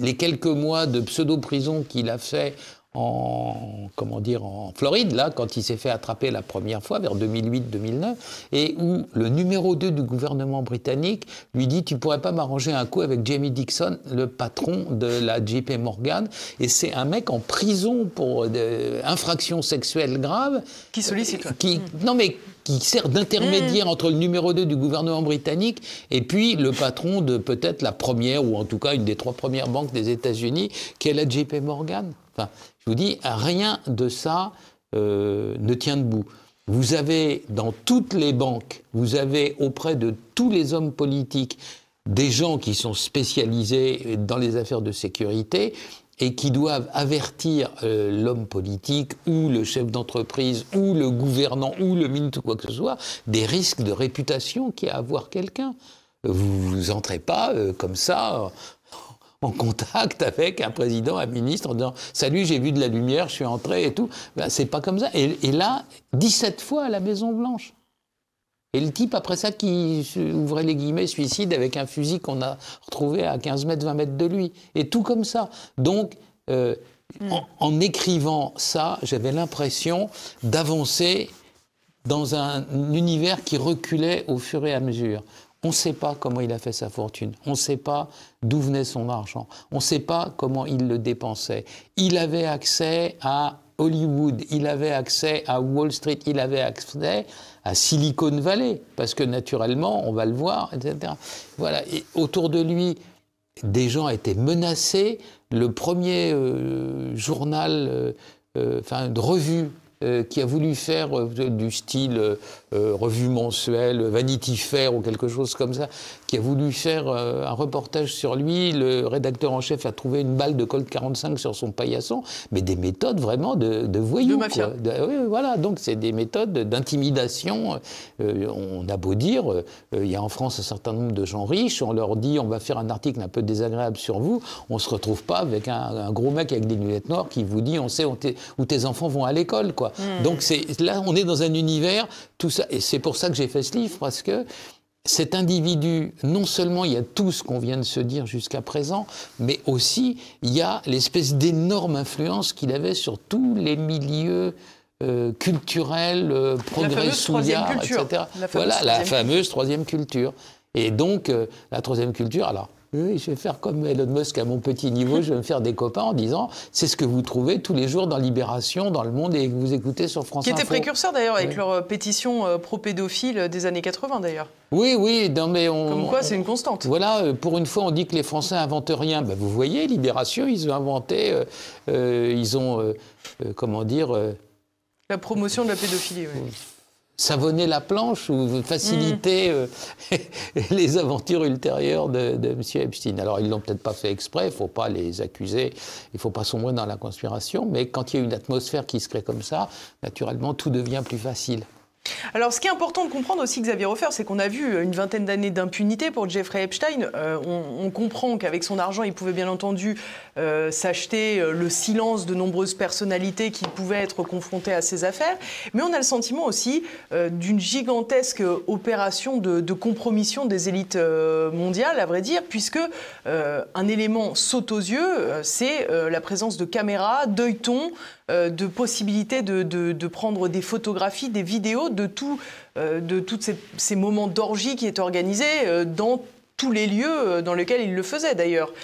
les quelques mois de pseudo-prison qu'il a fait en, comment dire, en Floride, là, quand il s'est fait attraper la première fois, vers 2008-2009, et où le numéro 2 du gouvernement britannique lui dit Tu pourrais pas m'arranger un coup avec Jamie Dixon, le patron de la JP Morgan, et c'est un mec en prison pour infractions euh, infraction sexuelle grave. Qui sollicite. qui, mm. Non, mais qui sert d'intermédiaire mm. entre le numéro 2 du gouvernement britannique et puis le patron de peut-être la première, ou en tout cas une des trois premières banques des États-Unis, qui est la JP Morgan je vous dis, rien de ça euh, ne tient debout. Vous avez dans toutes les banques, vous avez auprès de tous les hommes politiques des gens qui sont spécialisés dans les affaires de sécurité et qui doivent avertir euh, l'homme politique ou le chef d'entreprise ou le gouvernant ou le ministre ou quoi que ce soit des risques de réputation qu'il y a à avoir quelqu'un. Vous, vous entrez pas euh, comme ça en contact avec un président, un ministre, en disant Salut, j'ai vu de la lumière, je suis entré et tout. Ben, c'est pas comme ça. Et, là, 17 fois à la Maison-Blanche. Et le type, après ça, qui ouvrait les guillemets, suicide avec un fusil qu'on a retrouvé à 15 mètres, 20 mètres de lui. Et tout comme ça. Donc, euh, en écrivant ça, j'avais l'impression d'avancer dans un univers qui reculait au fur et à mesure. On ne sait pas comment il a fait sa fortune, on ne sait pas d'où venait son argent, on ne sait pas comment il le dépensait. Il avait accès à Hollywood, il avait accès à Wall Street, il avait accès à Silicon Valley, parce que naturellement, on va le voir, etc. Voilà, et autour de lui, des gens étaient menacés. Le premier euh, journal, euh, euh, enfin, de revue euh, qui a voulu faire euh, du style euh, revue mensuelle, Vanity Fair ou quelque chose comme ça, qui a voulu faire un reportage sur lui. Le rédacteur en chef a trouvé une balle de Colt 45 sur son paillasson, mais des méthodes vraiment de, de voyous. De mafia. oui, voilà, donc c'est des méthodes d'intimidation. on a beau dire, il y a en France un certain nombre de gens riches, on leur dit on va faire un article un peu désagréable sur vous, on se retrouve pas avec un, gros mec avec des lunettes noires qui vous dit on sait où où tes enfants vont à l'école, quoi. Mm. Donc c'est là, on est dans un univers, tout ça, et c'est pour ça que j'ai fait ce livre parce que cet individu, non seulement il y a tout ce qu'on vient de se dire jusqu'à présent, mais aussi il y a l'espèce d'énorme influence qu'il avait sur tous les milieux euh, culturels, euh, progrès souillard, etc. La voilà, la fameuse troisième culture. Et donc, euh, la troisième culture, alors, oui, je vais faire comme Elon Musk à mon petit niveau, je vais me faire des copains en disant c'est ce que vous trouvez tous les jours dans Libération, dans Le Monde et que vous écoutez sur France Qui était précurseur d'ailleurs avec leur euh, pétition euh, pro-pédophile euh, des années 80 d'ailleurs. Oui, oui, non mais on. Comme quoi, c'est une constante. Voilà, pour une fois, on dit que les Français inventent rien. Ben, vous voyez, Libération, ils ont inventé, ils ont, comment dire. La promotion de la pédophilie, oui savonner la planche ou faciliter mm. euh, les aventures ultérieures de, M. Epstein. Alors, ils l'ont peut-être pas fait exprès, il ne faut pas les accuser, il ne faut pas sombrer dans la conspiration, mais quand il y a une atmosphère qui se crée comme ça, naturellement, tout devient plus facile. Alors, ce qui est important de comprendre aussi, Xavier Hofer, c'est qu'on a vu une vingtaine d'années d'impunité pour Jeffrey Epstein. Euh, on, comprend qu'avec son argent, il pouvait bien entendu euh, s'acheter euh, le silence de nombreuses personnalités qui pouvaient être confrontées à ses affaires. Mais on a le sentiment aussi d'une gigantesque opération de, compromission des élites mondiales, à vrai dire, puisque un élément saute aux yeux, c'est la présence de caméras, d'œilletons, euh, de possibilité de, prendre des photographies, des vidéos de tous euh, ces, moments d'orgie qui étaient organisés euh, dans tous les lieux dans lesquels il le faisait d'ailleurs.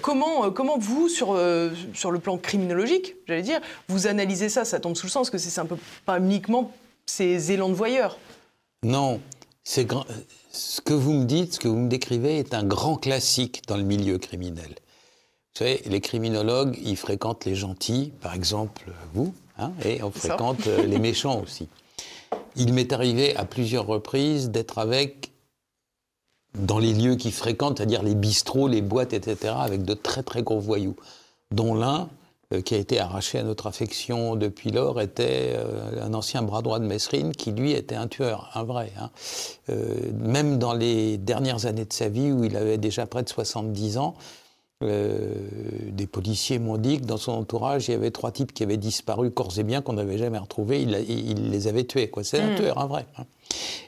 comment, comment vous, sur, le plan criminologique, j'allais dire, vous analysez ça Ça tombe sous le sens que c'est un peu pas uniquement ces élans de voyeurs. Non, ce que vous me dites, ce que vous me décrivez est un grand classique dans le milieu criminel. Vous les criminologues, ils fréquentent les gentils, par exemple vous, hein, et on fréquente euh, les méchants aussi. Il m'est arrivé à plusieurs reprises d'être avec, dans les lieux qu'ils fréquentent, c'est-à-dire les bistrots, les boîtes, etc., avec de très très gros voyous, dont l'un, euh, qui a été arraché à notre affection depuis lors, était euh, un ancien bras droit de Messrine, qui lui était un tueur, un vrai. Hein. même dans les dernières années de sa vie, où il avait déjà près de 70 ans, euh, des policiers m'ont dit que dans son entourage, il y avait trois types qui avaient disparu corps et bien, qu'on n'avait jamais retrouvés. Il, les avait tués. quoi C'est un hmm. tueur, un hein, vrai. Hein.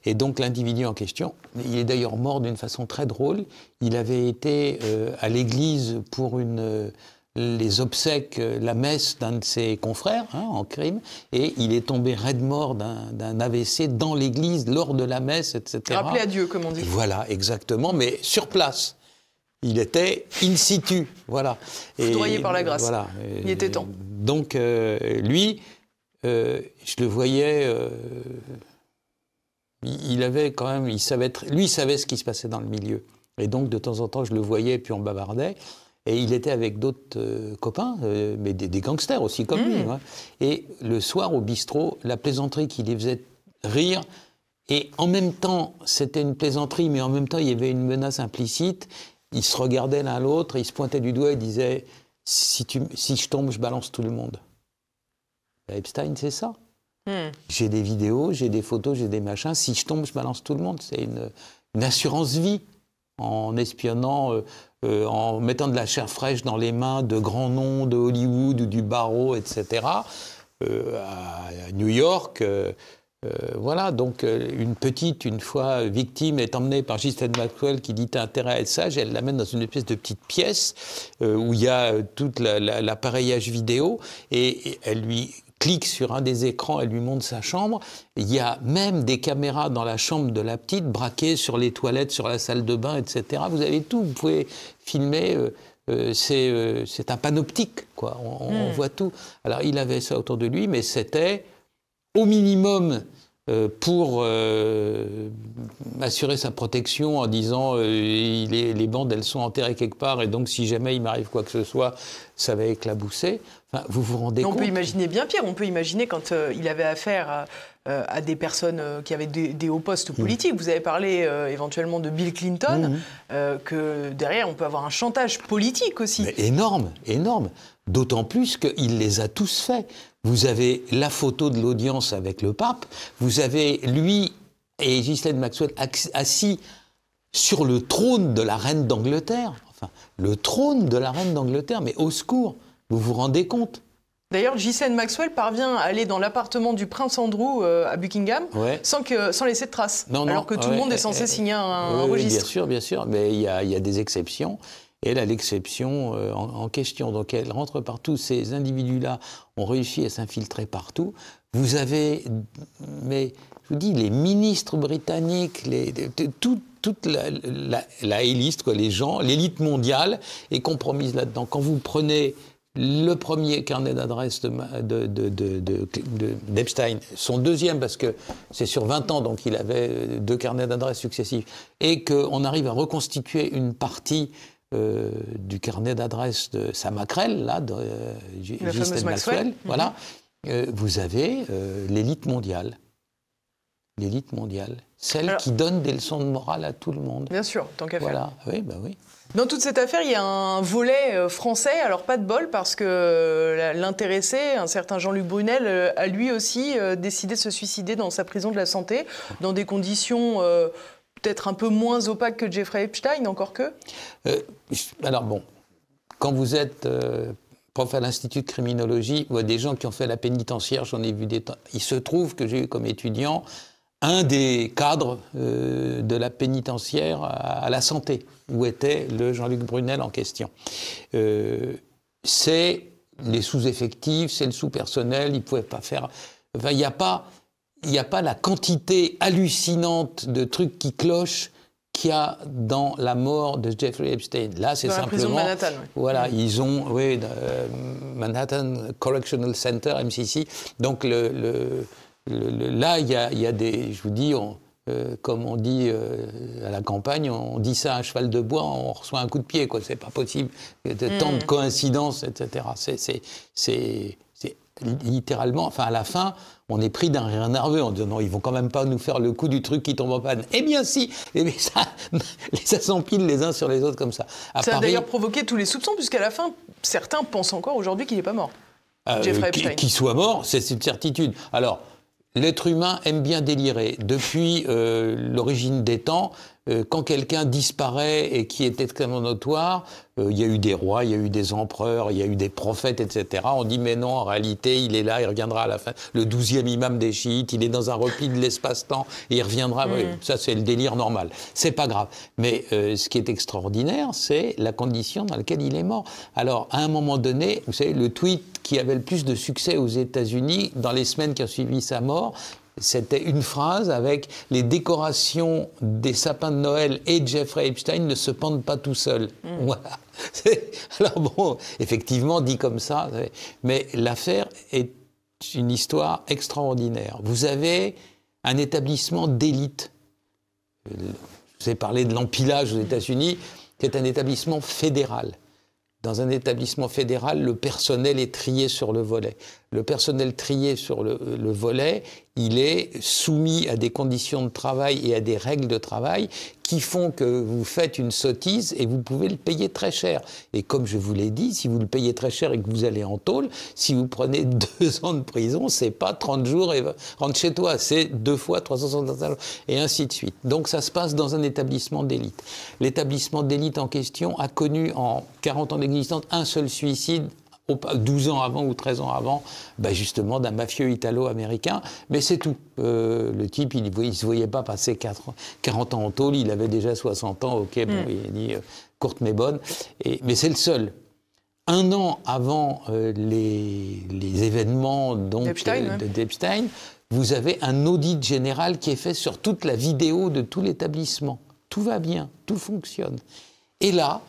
Et donc l'individu en question, il est d'ailleurs mort d'une façon très drôle. Il avait été euh, à l'église pour une, euh, les obsèques, la messe d'un de ses confrères hein, en crime, et il est tombé raide mort d'un AVC dans l'église lors de la messe, etc. Rappelé à Dieu, comme on dit. Voilà, exactement, mais sur place il était in situ, voilà. Foudroyé par la grâce. il était temps. Donc, euh, lui, euh, je le voyais. Euh, il avait quand même, il savait, être. lui savait ce qui se passait dans le milieu. Et donc de temps en temps, je le voyais, puis on bavardait. Et il était avec d'autres copains, mais des, gangsters aussi comme mmh. lui. Hein. Et le soir au bistrot, la plaisanterie qui les faisait rire, et en même temps, c'était une plaisanterie, mais en même temps, il y avait une menace implicite. Ils se regardaient l'un l'autre, ils se pointaient du doigt et disaient si, tu, si je tombe, je balance tout le monde. Epstein, c'est ça. Hmm. J'ai des vidéos, j'ai des photos, j'ai des machins. Si je tombe, je balance tout le monde. C'est une, assurance vie en espionnant, euh, euh, en mettant de la chair fraîche dans les mains de grands noms de Hollywood ou du barreau, etc. Euh, à New York, euh, voilà, donc euh, une petite, une fois victime, est emmenée par Justin Maxwell qui dit T'as intérêt à être sage, elle l'amène dans une espèce de petite pièce euh, où il y a tout l'appareillage vidéo, et, elle lui clique sur un des écrans, elle lui montre sa chambre. Il y a même des caméras dans la chambre de la petite, braquées sur les toilettes, sur la salle de bain, etc. Vous avez tout, vous pouvez filmer. c'est un panoptique, quoi. on, hmm. voit tout. Alors, il avait ça autour de lui, mais c'était au minimum euh, pour euh, assurer sa protection en disant euh, les, bandes elles sont enterrées quelque part et donc si jamais il m'arrive quoi que ce soit ça va éclabousser. vous vous rendez on compte On peut imaginer bien pire. On peut imaginer quand euh, il avait affaire euh, à des personnes euh, qui avaient des, hauts postes politiques. Vous avez parlé euh, éventuellement de Bill Clinton, que derrière, on peut avoir un chantage politique aussi. Mais énorme, énorme. D'autant plus qu'il les a tous faits. Vous avez la photo de l'audience avec le pape, vous avez lui et Ghislaine Maxwell assis sur le trône de la reine d'Angleterre. Enfin, le trône de la reine d'Angleterre, mais au secours, vous vous rendez compte D'ailleurs, Ghislaine Maxwell parvient à aller dans l'appartement du prince Andrew euh, à Buckingham sans, laisser de traces, alors que tout le monde est censé signer un, registre. Bien sûr, bien sûr, mais il y a, des exceptions. Elle a l'exception euh, en, question, donc elle rentre partout. Ces individus-là ont réussi à s'infiltrer partout. Vous avez, mais je vous dis, les ministres britanniques, les, toute la, élite, les gens, l'élite mondiale est compromise là-dedans. Quand vous prenez le premier carnet d'adresse d'Epstein, de, de, son deuxième, parce que c'est sur 20 ans, donc il avait euh, deux carnets d'adresse successifs, et qu'on arrive à reconstituer une partie euh, du carnet d'adresse de sa maquerelle, là, de euh, Maxwell, mhm. voilà, euh, vous avez l'élite mondiale. L'élite mondiale. Celle qui donne des leçons de morale à tout le monde. Bien sûr, tant qu'à faire. Voilà, oui, bah oui. Dans toute cette affaire, il y a un volet euh, français, alors pas de bol, parce que euh, l'intéressé, un certain Jean-Luc Brunel, euh, a lui aussi décidé de se suicider dans sa prison de la santé, dans des conditions peut-être un peu moins opaques que Jeffrey Epstein, encore que Alors bon, quand vous êtes prof à l'Institut de criminologie, vous à des gens qui ont fait la pénitentiaire, j'en ai vu des temps. Il se trouve que j'ai eu comme étudiant un des cadres euh, de la pénitentiaire à, la santé, où était le Jean-Luc Brunel en question. Euh, c'est les sous-effectifs, c'est le sous-personnel, ils ne pouvaient pas faire... il enfin, n'y a pas... Il n'y a pas la quantité hallucinante de trucs qui clochent qu'il y a dans la mort de Jeffrey Epstein. Là, c'est simplement. La prison de Manhattan, oui. Voilà, ils ont, oui, euh, Manhattan Correctional Center, MCC. Donc, le là, il y a, des. Je vous dis, euh, comme on dit euh, à la campagne, on dit ça à cheval de bois, on reçoit un coup de pied, quoi. C'est pas possible. De, Tant de mm. coïncidences, etc. C'est littéralement, enfin à la fin, on est pris d'un rien nerveux en disant non, ils vont quand même pas nous faire le coup du truc qui tombe en panne. Eh bien si, eh ça, ça s'empile les uns sur les autres comme ça. ça a d'ailleurs provoqué tous les soupçons, puisqu'à la fin, certains pensent encore aujourd'hui qu'il n'est pas mort. Euh, Jeffrey Epstein. Qu'il soit mort, c'est une certitude. Alors, L'être humain aime bien délirer. Depuis euh, l'origine des temps, euh, quand quelqu'un disparaît et qui est extrêmement notoire, euh, il y a eu des rois, il y a eu des empereurs, il y a eu des prophètes, etc. On dit mais non, en réalité, il est là, il reviendra à la fin. Le douzième imam des chiites, il est dans un repli de l'espace-temps il reviendra. Mm. Ça, c'est le délire normal. C'est pas grave. Mais euh, ce qui est extraordinaire, c'est la condition dans laquelle il est mort. Alors, à un moment donné, vous savez, le tweet qui avait le plus de succès aux États-Unis dans les semaines qui ont suivi sa mort, c'était une phrase avec les décorations des sapins de Noël et Jeffrey Epstein ne se pendent pas tout seuls. Mm. Alors bon, effectivement, dit comme ça, mais l'affaire est une histoire extraordinaire. Vous avez un établissement d'élite. Je vous ai parlé de l'empilage aux États-Unis, c'est un établissement fédéral. Dans un établissement fédéral, le personnel est trié sur le volet le personnel trié sur le, le, volet, il est soumis à des conditions de travail et à des règles de travail qui font que vous faites une sottise et vous pouvez le payer très cher. Et comme je vous l'ai dit, si vous le payez très cher et que vous allez en tôle, si vous prenez deux ans de prison, c'est pas 30 jours et rentre chez toi, c'est deux fois 360 ans et ainsi de suite. Donc ça se passe dans un établissement d'élite. L'établissement d'élite en question a connu en 40 ans d'existence un seul suicide 12 ans avant ou 13 ans avant, bah, justement d'un mafieux italo-américain, mais c'est tout. Euh, le type, il ne se voyait pas passer 4, 40 ans en tôle, il avait déjà 60 ans, ok, bon, mm. il dit euh, courte mais bonne, mais c'est le seul. Un an avant euh, les, événements de Depstein, vous avez un audit général qui est fait sur toute la vidéo de tout l'établissement. Tout va bien, tout fonctionne. Et là,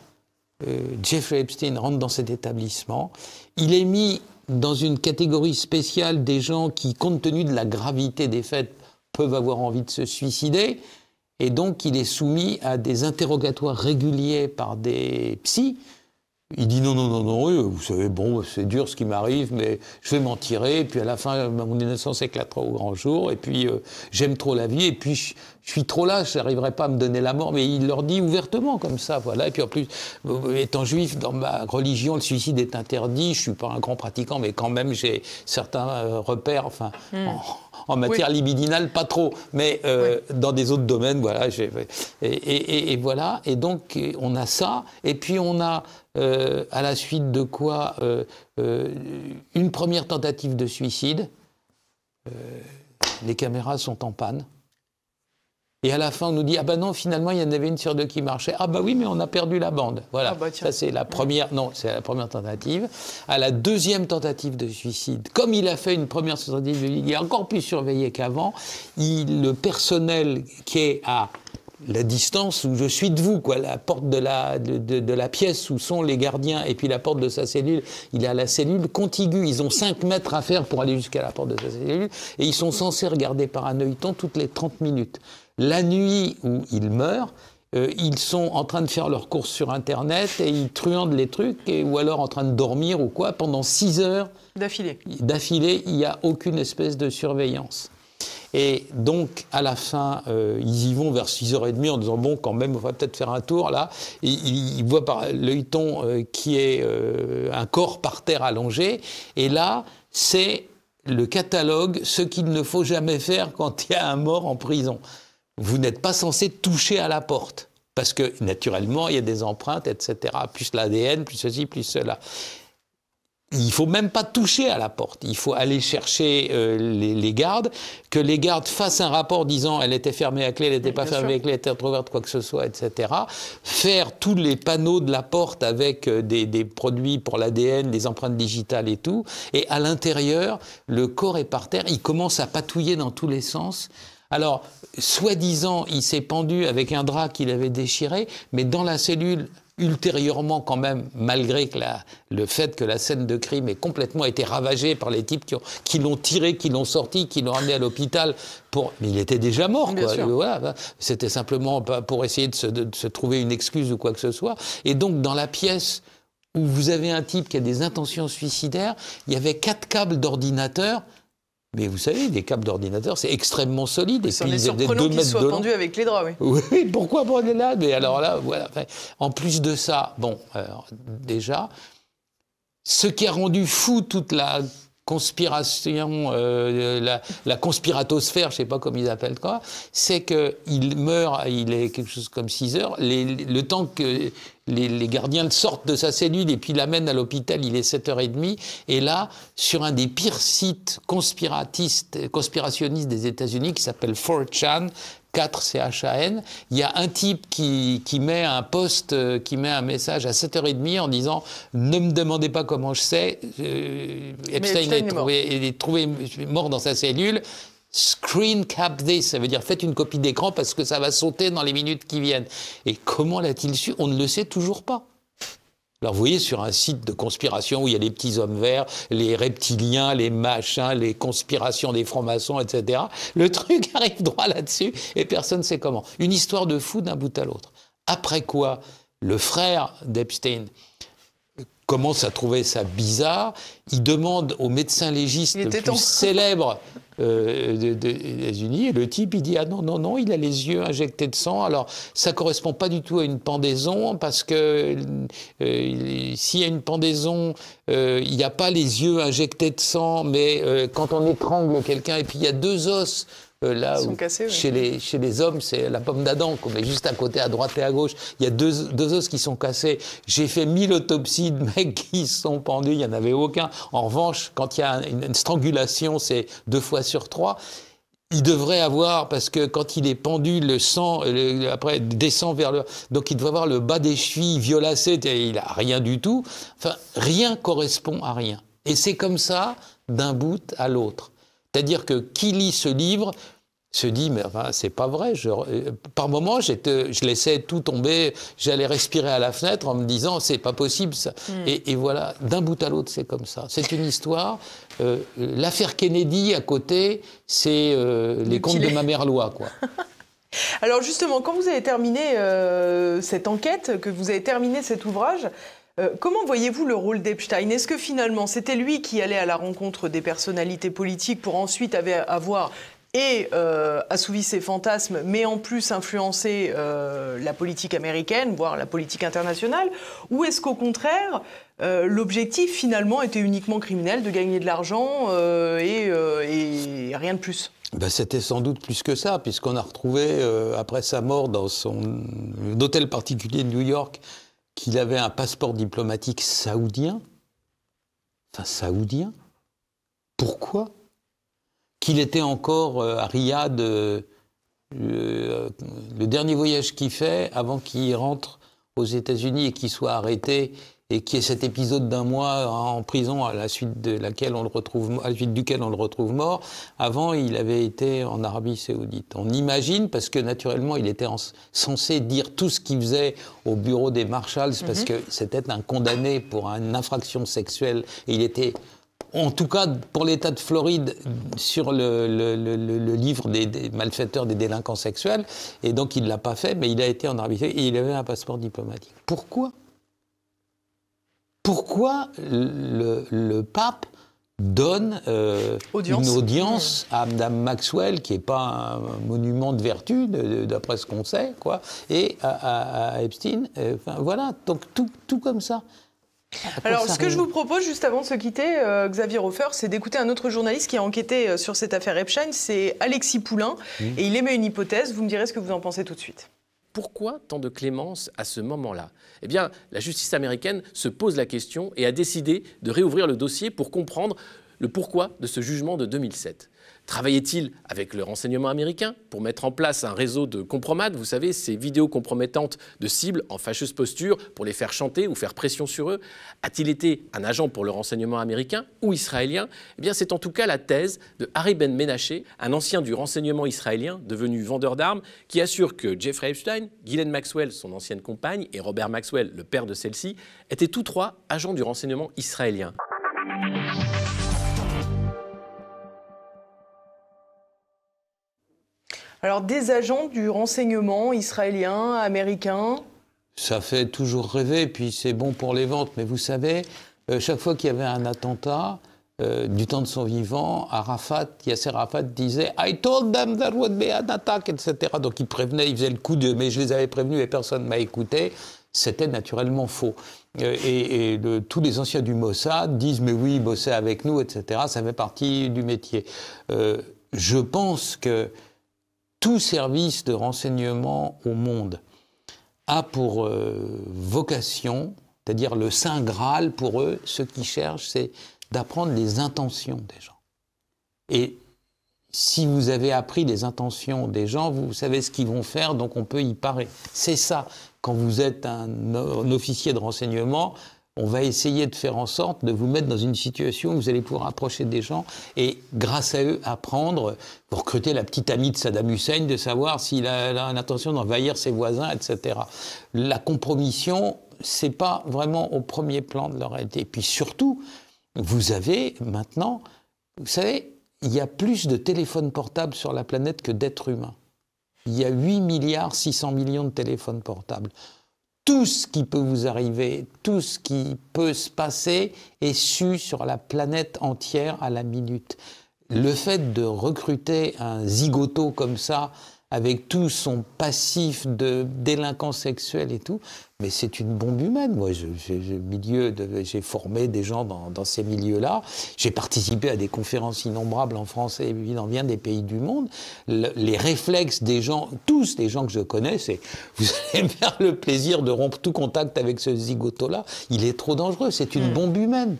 euh, Jeffrey Epstein rentre dans cet établissement. Il est mis dans une catégorie spéciale des gens qui, compte tenu de la gravité des faits, peuvent avoir envie de se suicider. Et donc, il est soumis à des interrogatoires réguliers par des psys il dit non, non, non, non, vous savez, bon, bah, c'est dur ce qui m'arrive, mais je vais m'en tirer, et puis à la fin, bah, mon innocence éclatera au grand jour, et puis euh, j'aime trop la vie, et puis je, suis trop là, je pas à me donner la mort, mais il leur dit ouvertement comme ça, voilà, et puis en plus, euh, étant juif, dans ma religion, le suicide est interdit, je suis pas un grand pratiquant, mais quand même, j'ai certains euh, repères, enfin, hmm. En matière libidinale, pas trop, mais euh, dans des autres domaines, voilà. Et, voilà. Et donc, euh, on a ça. Et puis, on a, euh, à la suite de quoi, une première tentative de suicide. les caméras sont en panne. Et à la fin, on nous dit Ah ben non, finalement, il y en avait une sur deux qui marchait. Ah ben oui, mais on a perdu la bande. Voilà. Ah bah ça, c'est la première. Non, c'est la première tentative. À la deuxième tentative de suicide, comme il a fait une première tentative, il est encore plus surveillé qu'avant. Le personnel qui est à la distance où je suis de vous, quoi, la porte de la, pièce où sont les gardiens et puis la porte de sa cellule, il a la cellule contiguë. Ils ont 5 mètres à faire pour aller jusqu'à la porte de sa cellule et ils sont censés regarder par un œilleton toutes les 30 minutes la nuit où ils meurent, euh, ils sont en train de faire leurs courses sur Internet et ils truandent les trucs, ou alors en train de dormir ou quoi, pendant six heures d'affilée. il n'y a aucune espèce de surveillance. Et donc, à la fin, euh, ils y vont vers 6h30 en disant, bon, quand même, on va peut-être faire un tour, là. Ils, voient par le euh, qui est un corps par terre allongé. Et là, c'est le catalogue, ce qu'il ne faut jamais faire quand il y a un mort en prison vous n'êtes pas censé toucher à la porte. Parce que naturellement, il y a des empreintes, etc. Plus l'ADN, plus ceci, plus cela. Il faut même pas toucher à la porte. Il faut aller chercher euh, les, gardes, que les gardes fassent un rapport disant elle était fermée à clé, elle n'était pas fermée à clé, elle était ouverte, quoi que ce soit, etc. Faire tous les panneaux de la porte avec euh, des, des produits pour l'ADN, des empreintes digitales et tout. Et à l'intérieur, le corps est par terre, il commence à patouiller dans tous les sens. Alors, soi-disant, il s'est pendu avec un drap qu'il avait déchiré, mais dans la cellule, ultérieurement quand même, malgré le fait que la scène de crime ait complètement été ravagée par les types qui, l'ont tiré, qui l'ont sorti, qui l'ont amené à l'hôpital. il était déjà mort, euh, C'était simplement pour essayer de se, trouver une excuse ou quoi que ce soit. Et donc, dans la pièce où vous avez un type qui a des intentions suicidaires, il y avait quatre câbles d'ordinateur mais vous savez, des câbles d'ordinateur, c'est extrêmement solide. Et puis, ils avaient deux mètres pendus avec les draps, oui. Oui, pourquoi prendre là Mais alors là, voilà. En plus de ça, bon, euh, déjà, ce qui a rendu fou toute la conspiration, euh, euh, la, la, conspiratosphère, je sais pas comment ils appellent quoi, c'est que il meurt, il est quelque chose comme 6 heures, le temps que les, gardiens sortent de sa cellule et puis l'amènent à l'hôpital, il est 7h30, et là, sur un des pires sites conspiratistes, conspirationnistes des États-Unis qui s'appelle 4chan, 4 CHAN, il y a un type qui, qui, met un poste euh, qui met un message à 7h30 en disant Ne me demandez pas comment je sais, euh, Epstein, est, est trouvé mort dans sa cellule. Screen cap this, ça veut dire faites une copie d'écran parce que ça va sauter dans les minutes qui viennent. Et comment l'a-t-il su On ne le sait toujours pas. Alors vous voyez, sur un site de conspiration où il y a les petits hommes verts, les reptiliens, les machins, les conspirations des francs-maçons, etc., le truc arrive droit là-dessus et personne ne sait comment. Une histoire de fou d'un bout à l'autre. Après quoi, le frère d'Epstein commence à trouver ça bizarre. Il demande au médecin légiste le plus célèbre euh, des, Unis. Et le type, il dit Ah non, non, non, il a les yeux injectés de sang. Alors, ça correspond pas du tout à une pendaison, parce que euh, s'il y a une pendaison, euh, il n'y a pas les yeux injectés de sang, mais quand on étrangle quelqu'un et puis il y a deux os là chez, les, hommes, c'est la pomme d'Adam qu'on met juste à côté, à droite et à gauche. Il y a deux, os qui sont cassés. J'ai fait mille autopsies de mecs qui sont pendus, il n'y en avait aucun. En revanche, quand il y a une, strangulation, c'est deux fois sur trois. Il devrait avoir, parce que quand il est pendu, le sang après descend vers le. Donc il devrait avoir le bas des chevilles violacé, il n'a rien du tout. Enfin, rien correspond à rien. Et c'est comme ça d'un bout à l'autre. C'est-à-dire que qui lit ce livre se dit mais enfin c'est pas vrai. Je, euh, par moment je laissais tout tomber, j'allais respirer à la fenêtre en me disant c'est pas possible ça. Hmm. Et, voilà, d'un bout à l'autre c'est comme ça. C'est une histoire. Euh, l'affaire Kennedy à côté, c'est euh, les contes de ma mère loi quoi. Alors justement, quand vous avez terminé cette enquête, que vous avez terminé cet ouvrage, euh, comment voyez-vous le rôle d'Epstein Est-ce que finalement c'était lui qui allait à la rencontre des personnalités politiques pour ensuite avoir et euh, assouvi ses fantasmes, mais en plus influencer euh, la politique américaine, voire la politique internationale Ou est-ce qu'au contraire, l'objectif finalement était uniquement criminel, de gagner de l'argent et, rien de plus ben, C'était sans doute plus que ça, puisqu'on a retrouvé, après sa mort, dans son hôtel particulier de New York, qu'il avait un passeport diplomatique saoudien Enfin, saoudien Pourquoi Qu'il était encore euh, à Riyad, le, euh, euh, le dernier voyage qu'il fait avant qu'il rentre aux États-Unis et qu'il soit arrêté et qui est cet épisode d'un mois en prison à la suite de laquelle on le retrouve, la duquel on le retrouve mort. Avant, il avait été en Arabie Saoudite. On imagine parce que naturellement, il était censé dire tout ce qu'il faisait au bureau des marshals mhm. parce que c'était un condamné pour une infraction sexuelle il était en tout cas, pour l'État de Floride, sur le, livre des, malfaiteurs, des délinquants sexuels. Et donc, il ne l'a pas fait, mais il a été en Arabie et il avait un passeport diplomatique. Pourquoi pourquoi le, pape donne euh, une audience à Madame Maxwell, qui n'est pas un monument de vertu, d'après ce qu'on sait, quoi, et à, Epstein. Euh, enfin, voilà, donc tout, comme ça. Alors, ce que je vous propose, juste avant de se quitter, euh, Xavier Hofer, c'est d'écouter un autre journaliste qui a enquêté sur cette affaire Epstein, c'est Alexis Poulain, mmh. et il émet une hypothèse, vous me direz ce que vous en pensez tout de suite. Pourquoi tant de clémence à ce moment-là Eh bien, la justice américaine se pose la question et a décidé de réouvrir le dossier pour comprendre le pourquoi de ce jugement de 2007. Travaillait-il avec le renseignement américain pour mettre en place un réseau de compromates, vous savez, ces vidéos compromettantes de cibles en fâcheuse posture pour les faire chanter ou faire pression sur eux A-t-il été un agent pour le renseignement américain ou israélien Eh bien, c'est en tout cas la thèse de Harry Ben Menaché, un ancien du renseignement israélien devenu vendeur d'armes, qui assure que Jeffrey Epstein, Ghislaine Maxwell, son ancienne compagne, et Robert Maxwell, le père de celle-ci, étaient tous trois agents du renseignement israélien. Alors des agents du renseignement israélien, américain Ça fait toujours rêver, puis c'est bon pour les ventes, mais vous savez, euh, chaque fois qu'il y avait un attentat, euh, du temps de son vivant, Arafat, Yasser Arafat disait I told them there would be an attack, etc. Donc il prévenait, il faisait le coup de mais je les avais prévenus et personne ne m'a écouté. C'était naturellement faux. Euh, et, tous les anciens du Mossad disent mais oui, bosser avec nous, etc. Ça fait partie du métier. je pense que tout service de renseignement au monde a pour euh, vocation, c'est-à-dire le saint Graal pour eux, ce qu'ils cherchent, c'est d'apprendre les intentions des gens. Et si vous avez appris les intentions des gens, vous savez ce qu'ils vont faire, donc on peut y parer. C'est ça. Quand vous êtes un officier de renseignement, on va essayer de faire en sorte de vous mettre dans une situation où vous allez pouvoir approcher des gens et, grâce à eux, apprendre, pour recruter la petite amie de Saddam Hussein, de savoir s'il a l'intention d'envahir ses voisins, etc. La compromission, c'est pas vraiment au premier plan de leur réalité. Et puis surtout, vous avez maintenant, vous savez, il y a plus de téléphones portables sur la planète que d'êtres humains. Il y a 8 milliards 600 millions de téléphones portables tout ce qui peut vous arriver, tout ce qui peut se passer est su sur la planète entière à la minute. Le fait de recruter un zigoto comme ça avec tout son passif de délinquant sexuel et tout, mais c'est une bombe humaine. Moi, j'ai formé des gens dans, ces milieux-là. J'ai participé à des conférences innombrables en France et dans bien des pays du monde. les réflexes des gens, tous les gens que je connais, c'est vous allez faire le plaisir de rompre tout contact avec ce zigoto-là. Il est trop dangereux. C'est une mm. bombe humaine.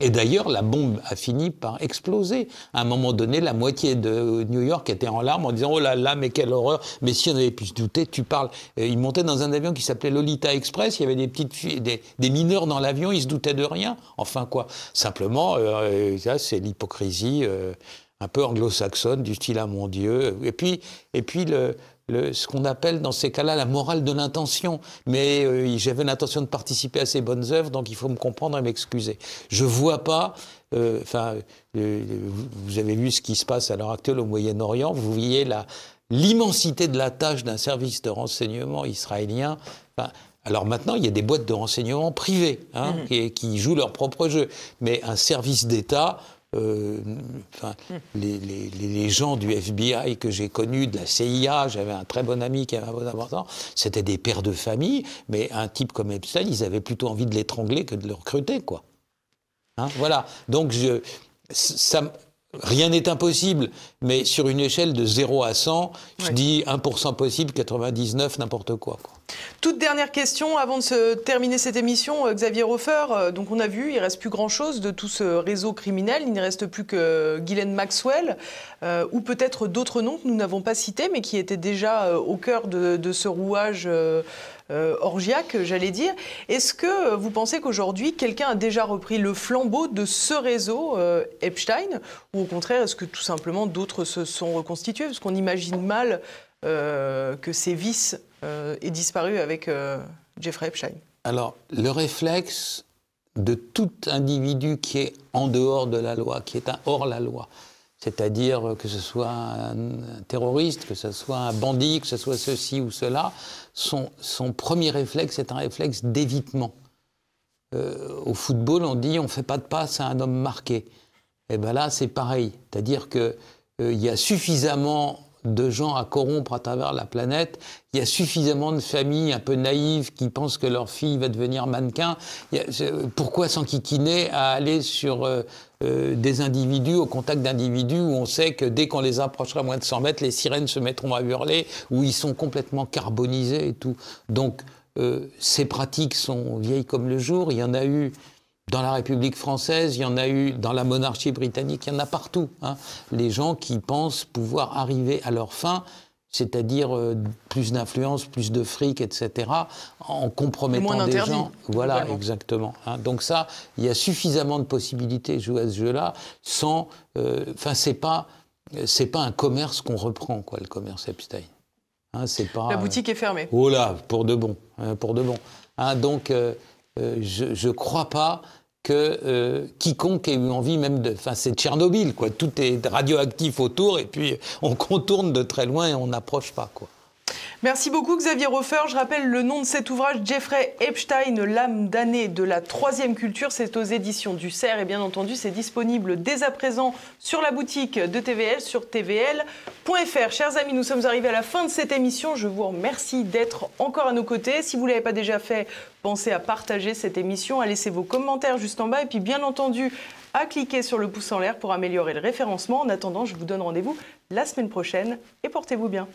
Et d'ailleurs, la bombe a fini par exploser. À un moment donné, la moitié de New York était en larmes en disant Oh là là, mais quelle horreur Mais si on avait pu se douter, tu parles. Ils montaient dans un avion qui s'appelait Lolita Express. Il y avait des petites des, mineurs dans l'avion. Ils se doutaient de rien. Enfin quoi Simplement, euh, euh, ça, c'est l'hypocrisie. Euh, un peu anglo-saxonne, du style à ah, mon Dieu. Et puis, et puis le, ce qu'on appelle dans ces cas-là la morale de l'intention. Mais euh, j'avais l'intention de participer à ces bonnes œuvres, donc il faut me comprendre et m'excuser. Je vois pas. Euh, enfin, vous avez vu ce qui se passe à l'heure actuelle au Moyen-Orient. Vous voyez l'immensité de la tâche d'un service de renseignement israélien. Alors maintenant, il y a des boîtes de renseignement privées hein, mmh. qui, jouent leur propre jeu. Mais un service d'État, euh, enfin, les, gens du FBI que j'ai connus, de la CIA, j'avais un très bon ami qui avait un bon important, c'était des pères de famille, mais un type comme Epstein, ils avaient plutôt envie de l'étrangler que de le recruter, quoi. Hein, voilà. Donc, je, ça, Rien n'est impossible, mais sur une échelle de 0 à 100, je dis 1% possible, 99, n'importe quoi, Toute dernière question avant de se terminer cette émission, euh, Xavier Hofer. Euh, donc on a vu, il reste plus grand-chose de tout ce réseau criminel. Il ne reste plus que Guylaine Maxwell, euh, ou peut-être d'autres noms que nous n'avons pas cités, mais qui étaient déjà au cœur de, ce rouage. Euh, orgiaque, j'allais dire. Est-ce que vous pensez qu'aujourd'hui, quelqu'un a déjà repris le flambeau de ce réseau euh, Epstein Ou au contraire, est-ce que tout simplement d'autres se sont reconstitués Parce qu'on imagine mal euh, que ces vices aient disparu avec Jeffrey Epstein. Alors, le réflexe de tout individu qui est en dehors de la loi, qui est hors la loi, c'est-à-dire que ce soit un terroriste, que ce soit un bandit, que ce soit ceci ou cela, son, premier réflexe est un réflexe d'évitement. Euh, au football, on dit on ne fait pas de passe à un homme marqué. Et eh bien là, c'est pareil. C'est-à-dire qu'il euh, y a suffisamment de gens à corrompre à travers la planète. Il y a suffisamment de familles un peu naïves qui pensent que leur fille va devenir mannequin. Il y a, euh, pourquoi s'enquiquiner à aller sur euh, euh, des individus, au contact d'individus où on sait que dès qu'on les approchera moins de 100 mètres, les sirènes se mettront à hurler, où ils sont complètement carbonisés et tout. Donc, ces pratiques sont vieilles comme le jour. Il y en a eu dans la République française, il y en a eu, dans la monarchie britannique, il y en a partout. Hein. Les gens qui pensent pouvoir arriver à leur fin, c'est-à-dire euh, plus d'influence, plus de fric, etc., en compromettant des gens. Voilà, exactement. Hein. Donc ça, il y a suffisamment de possibilités de jouer à ce jeu-là, sans... Euh, enfin, c'est pas... C'est pas un commerce qu'on reprend, quoi, le commerce Epstein. Hein. pas, la boutique est fermée. Oh là, pour de bon, pour de bon. donc, euh, je ne crois pas que euh, quiconque ait eu envie même de... Enfin, c'est Tchernobyl, quoi. Tout est radioactif autour, et puis on contourne de très loin et on n'approche pas, quoi. Merci beaucoup Xavier Hofer. Je rappelle le nom de cet ouvrage, Jeffrey Epstein, l'âme damnée de la troisième culture. C'est aux éditions du CERF et bien entendu c'est disponible dès à présent sur la boutique de TVL, sur tvl.fr. Chers amis, nous sommes arrivés à la fin de cette émission. Je vous remercie d'être encore à nos côtés. Si vous ne l'avez pas déjà fait, pensez à partager cette émission, à laisser vos commentaires juste en bas et puis bien entendu à cliquer sur le pouce en l'air pour améliorer le référencement. En attendant, je vous donne rendez-vous la semaine prochaine et portez-vous bien.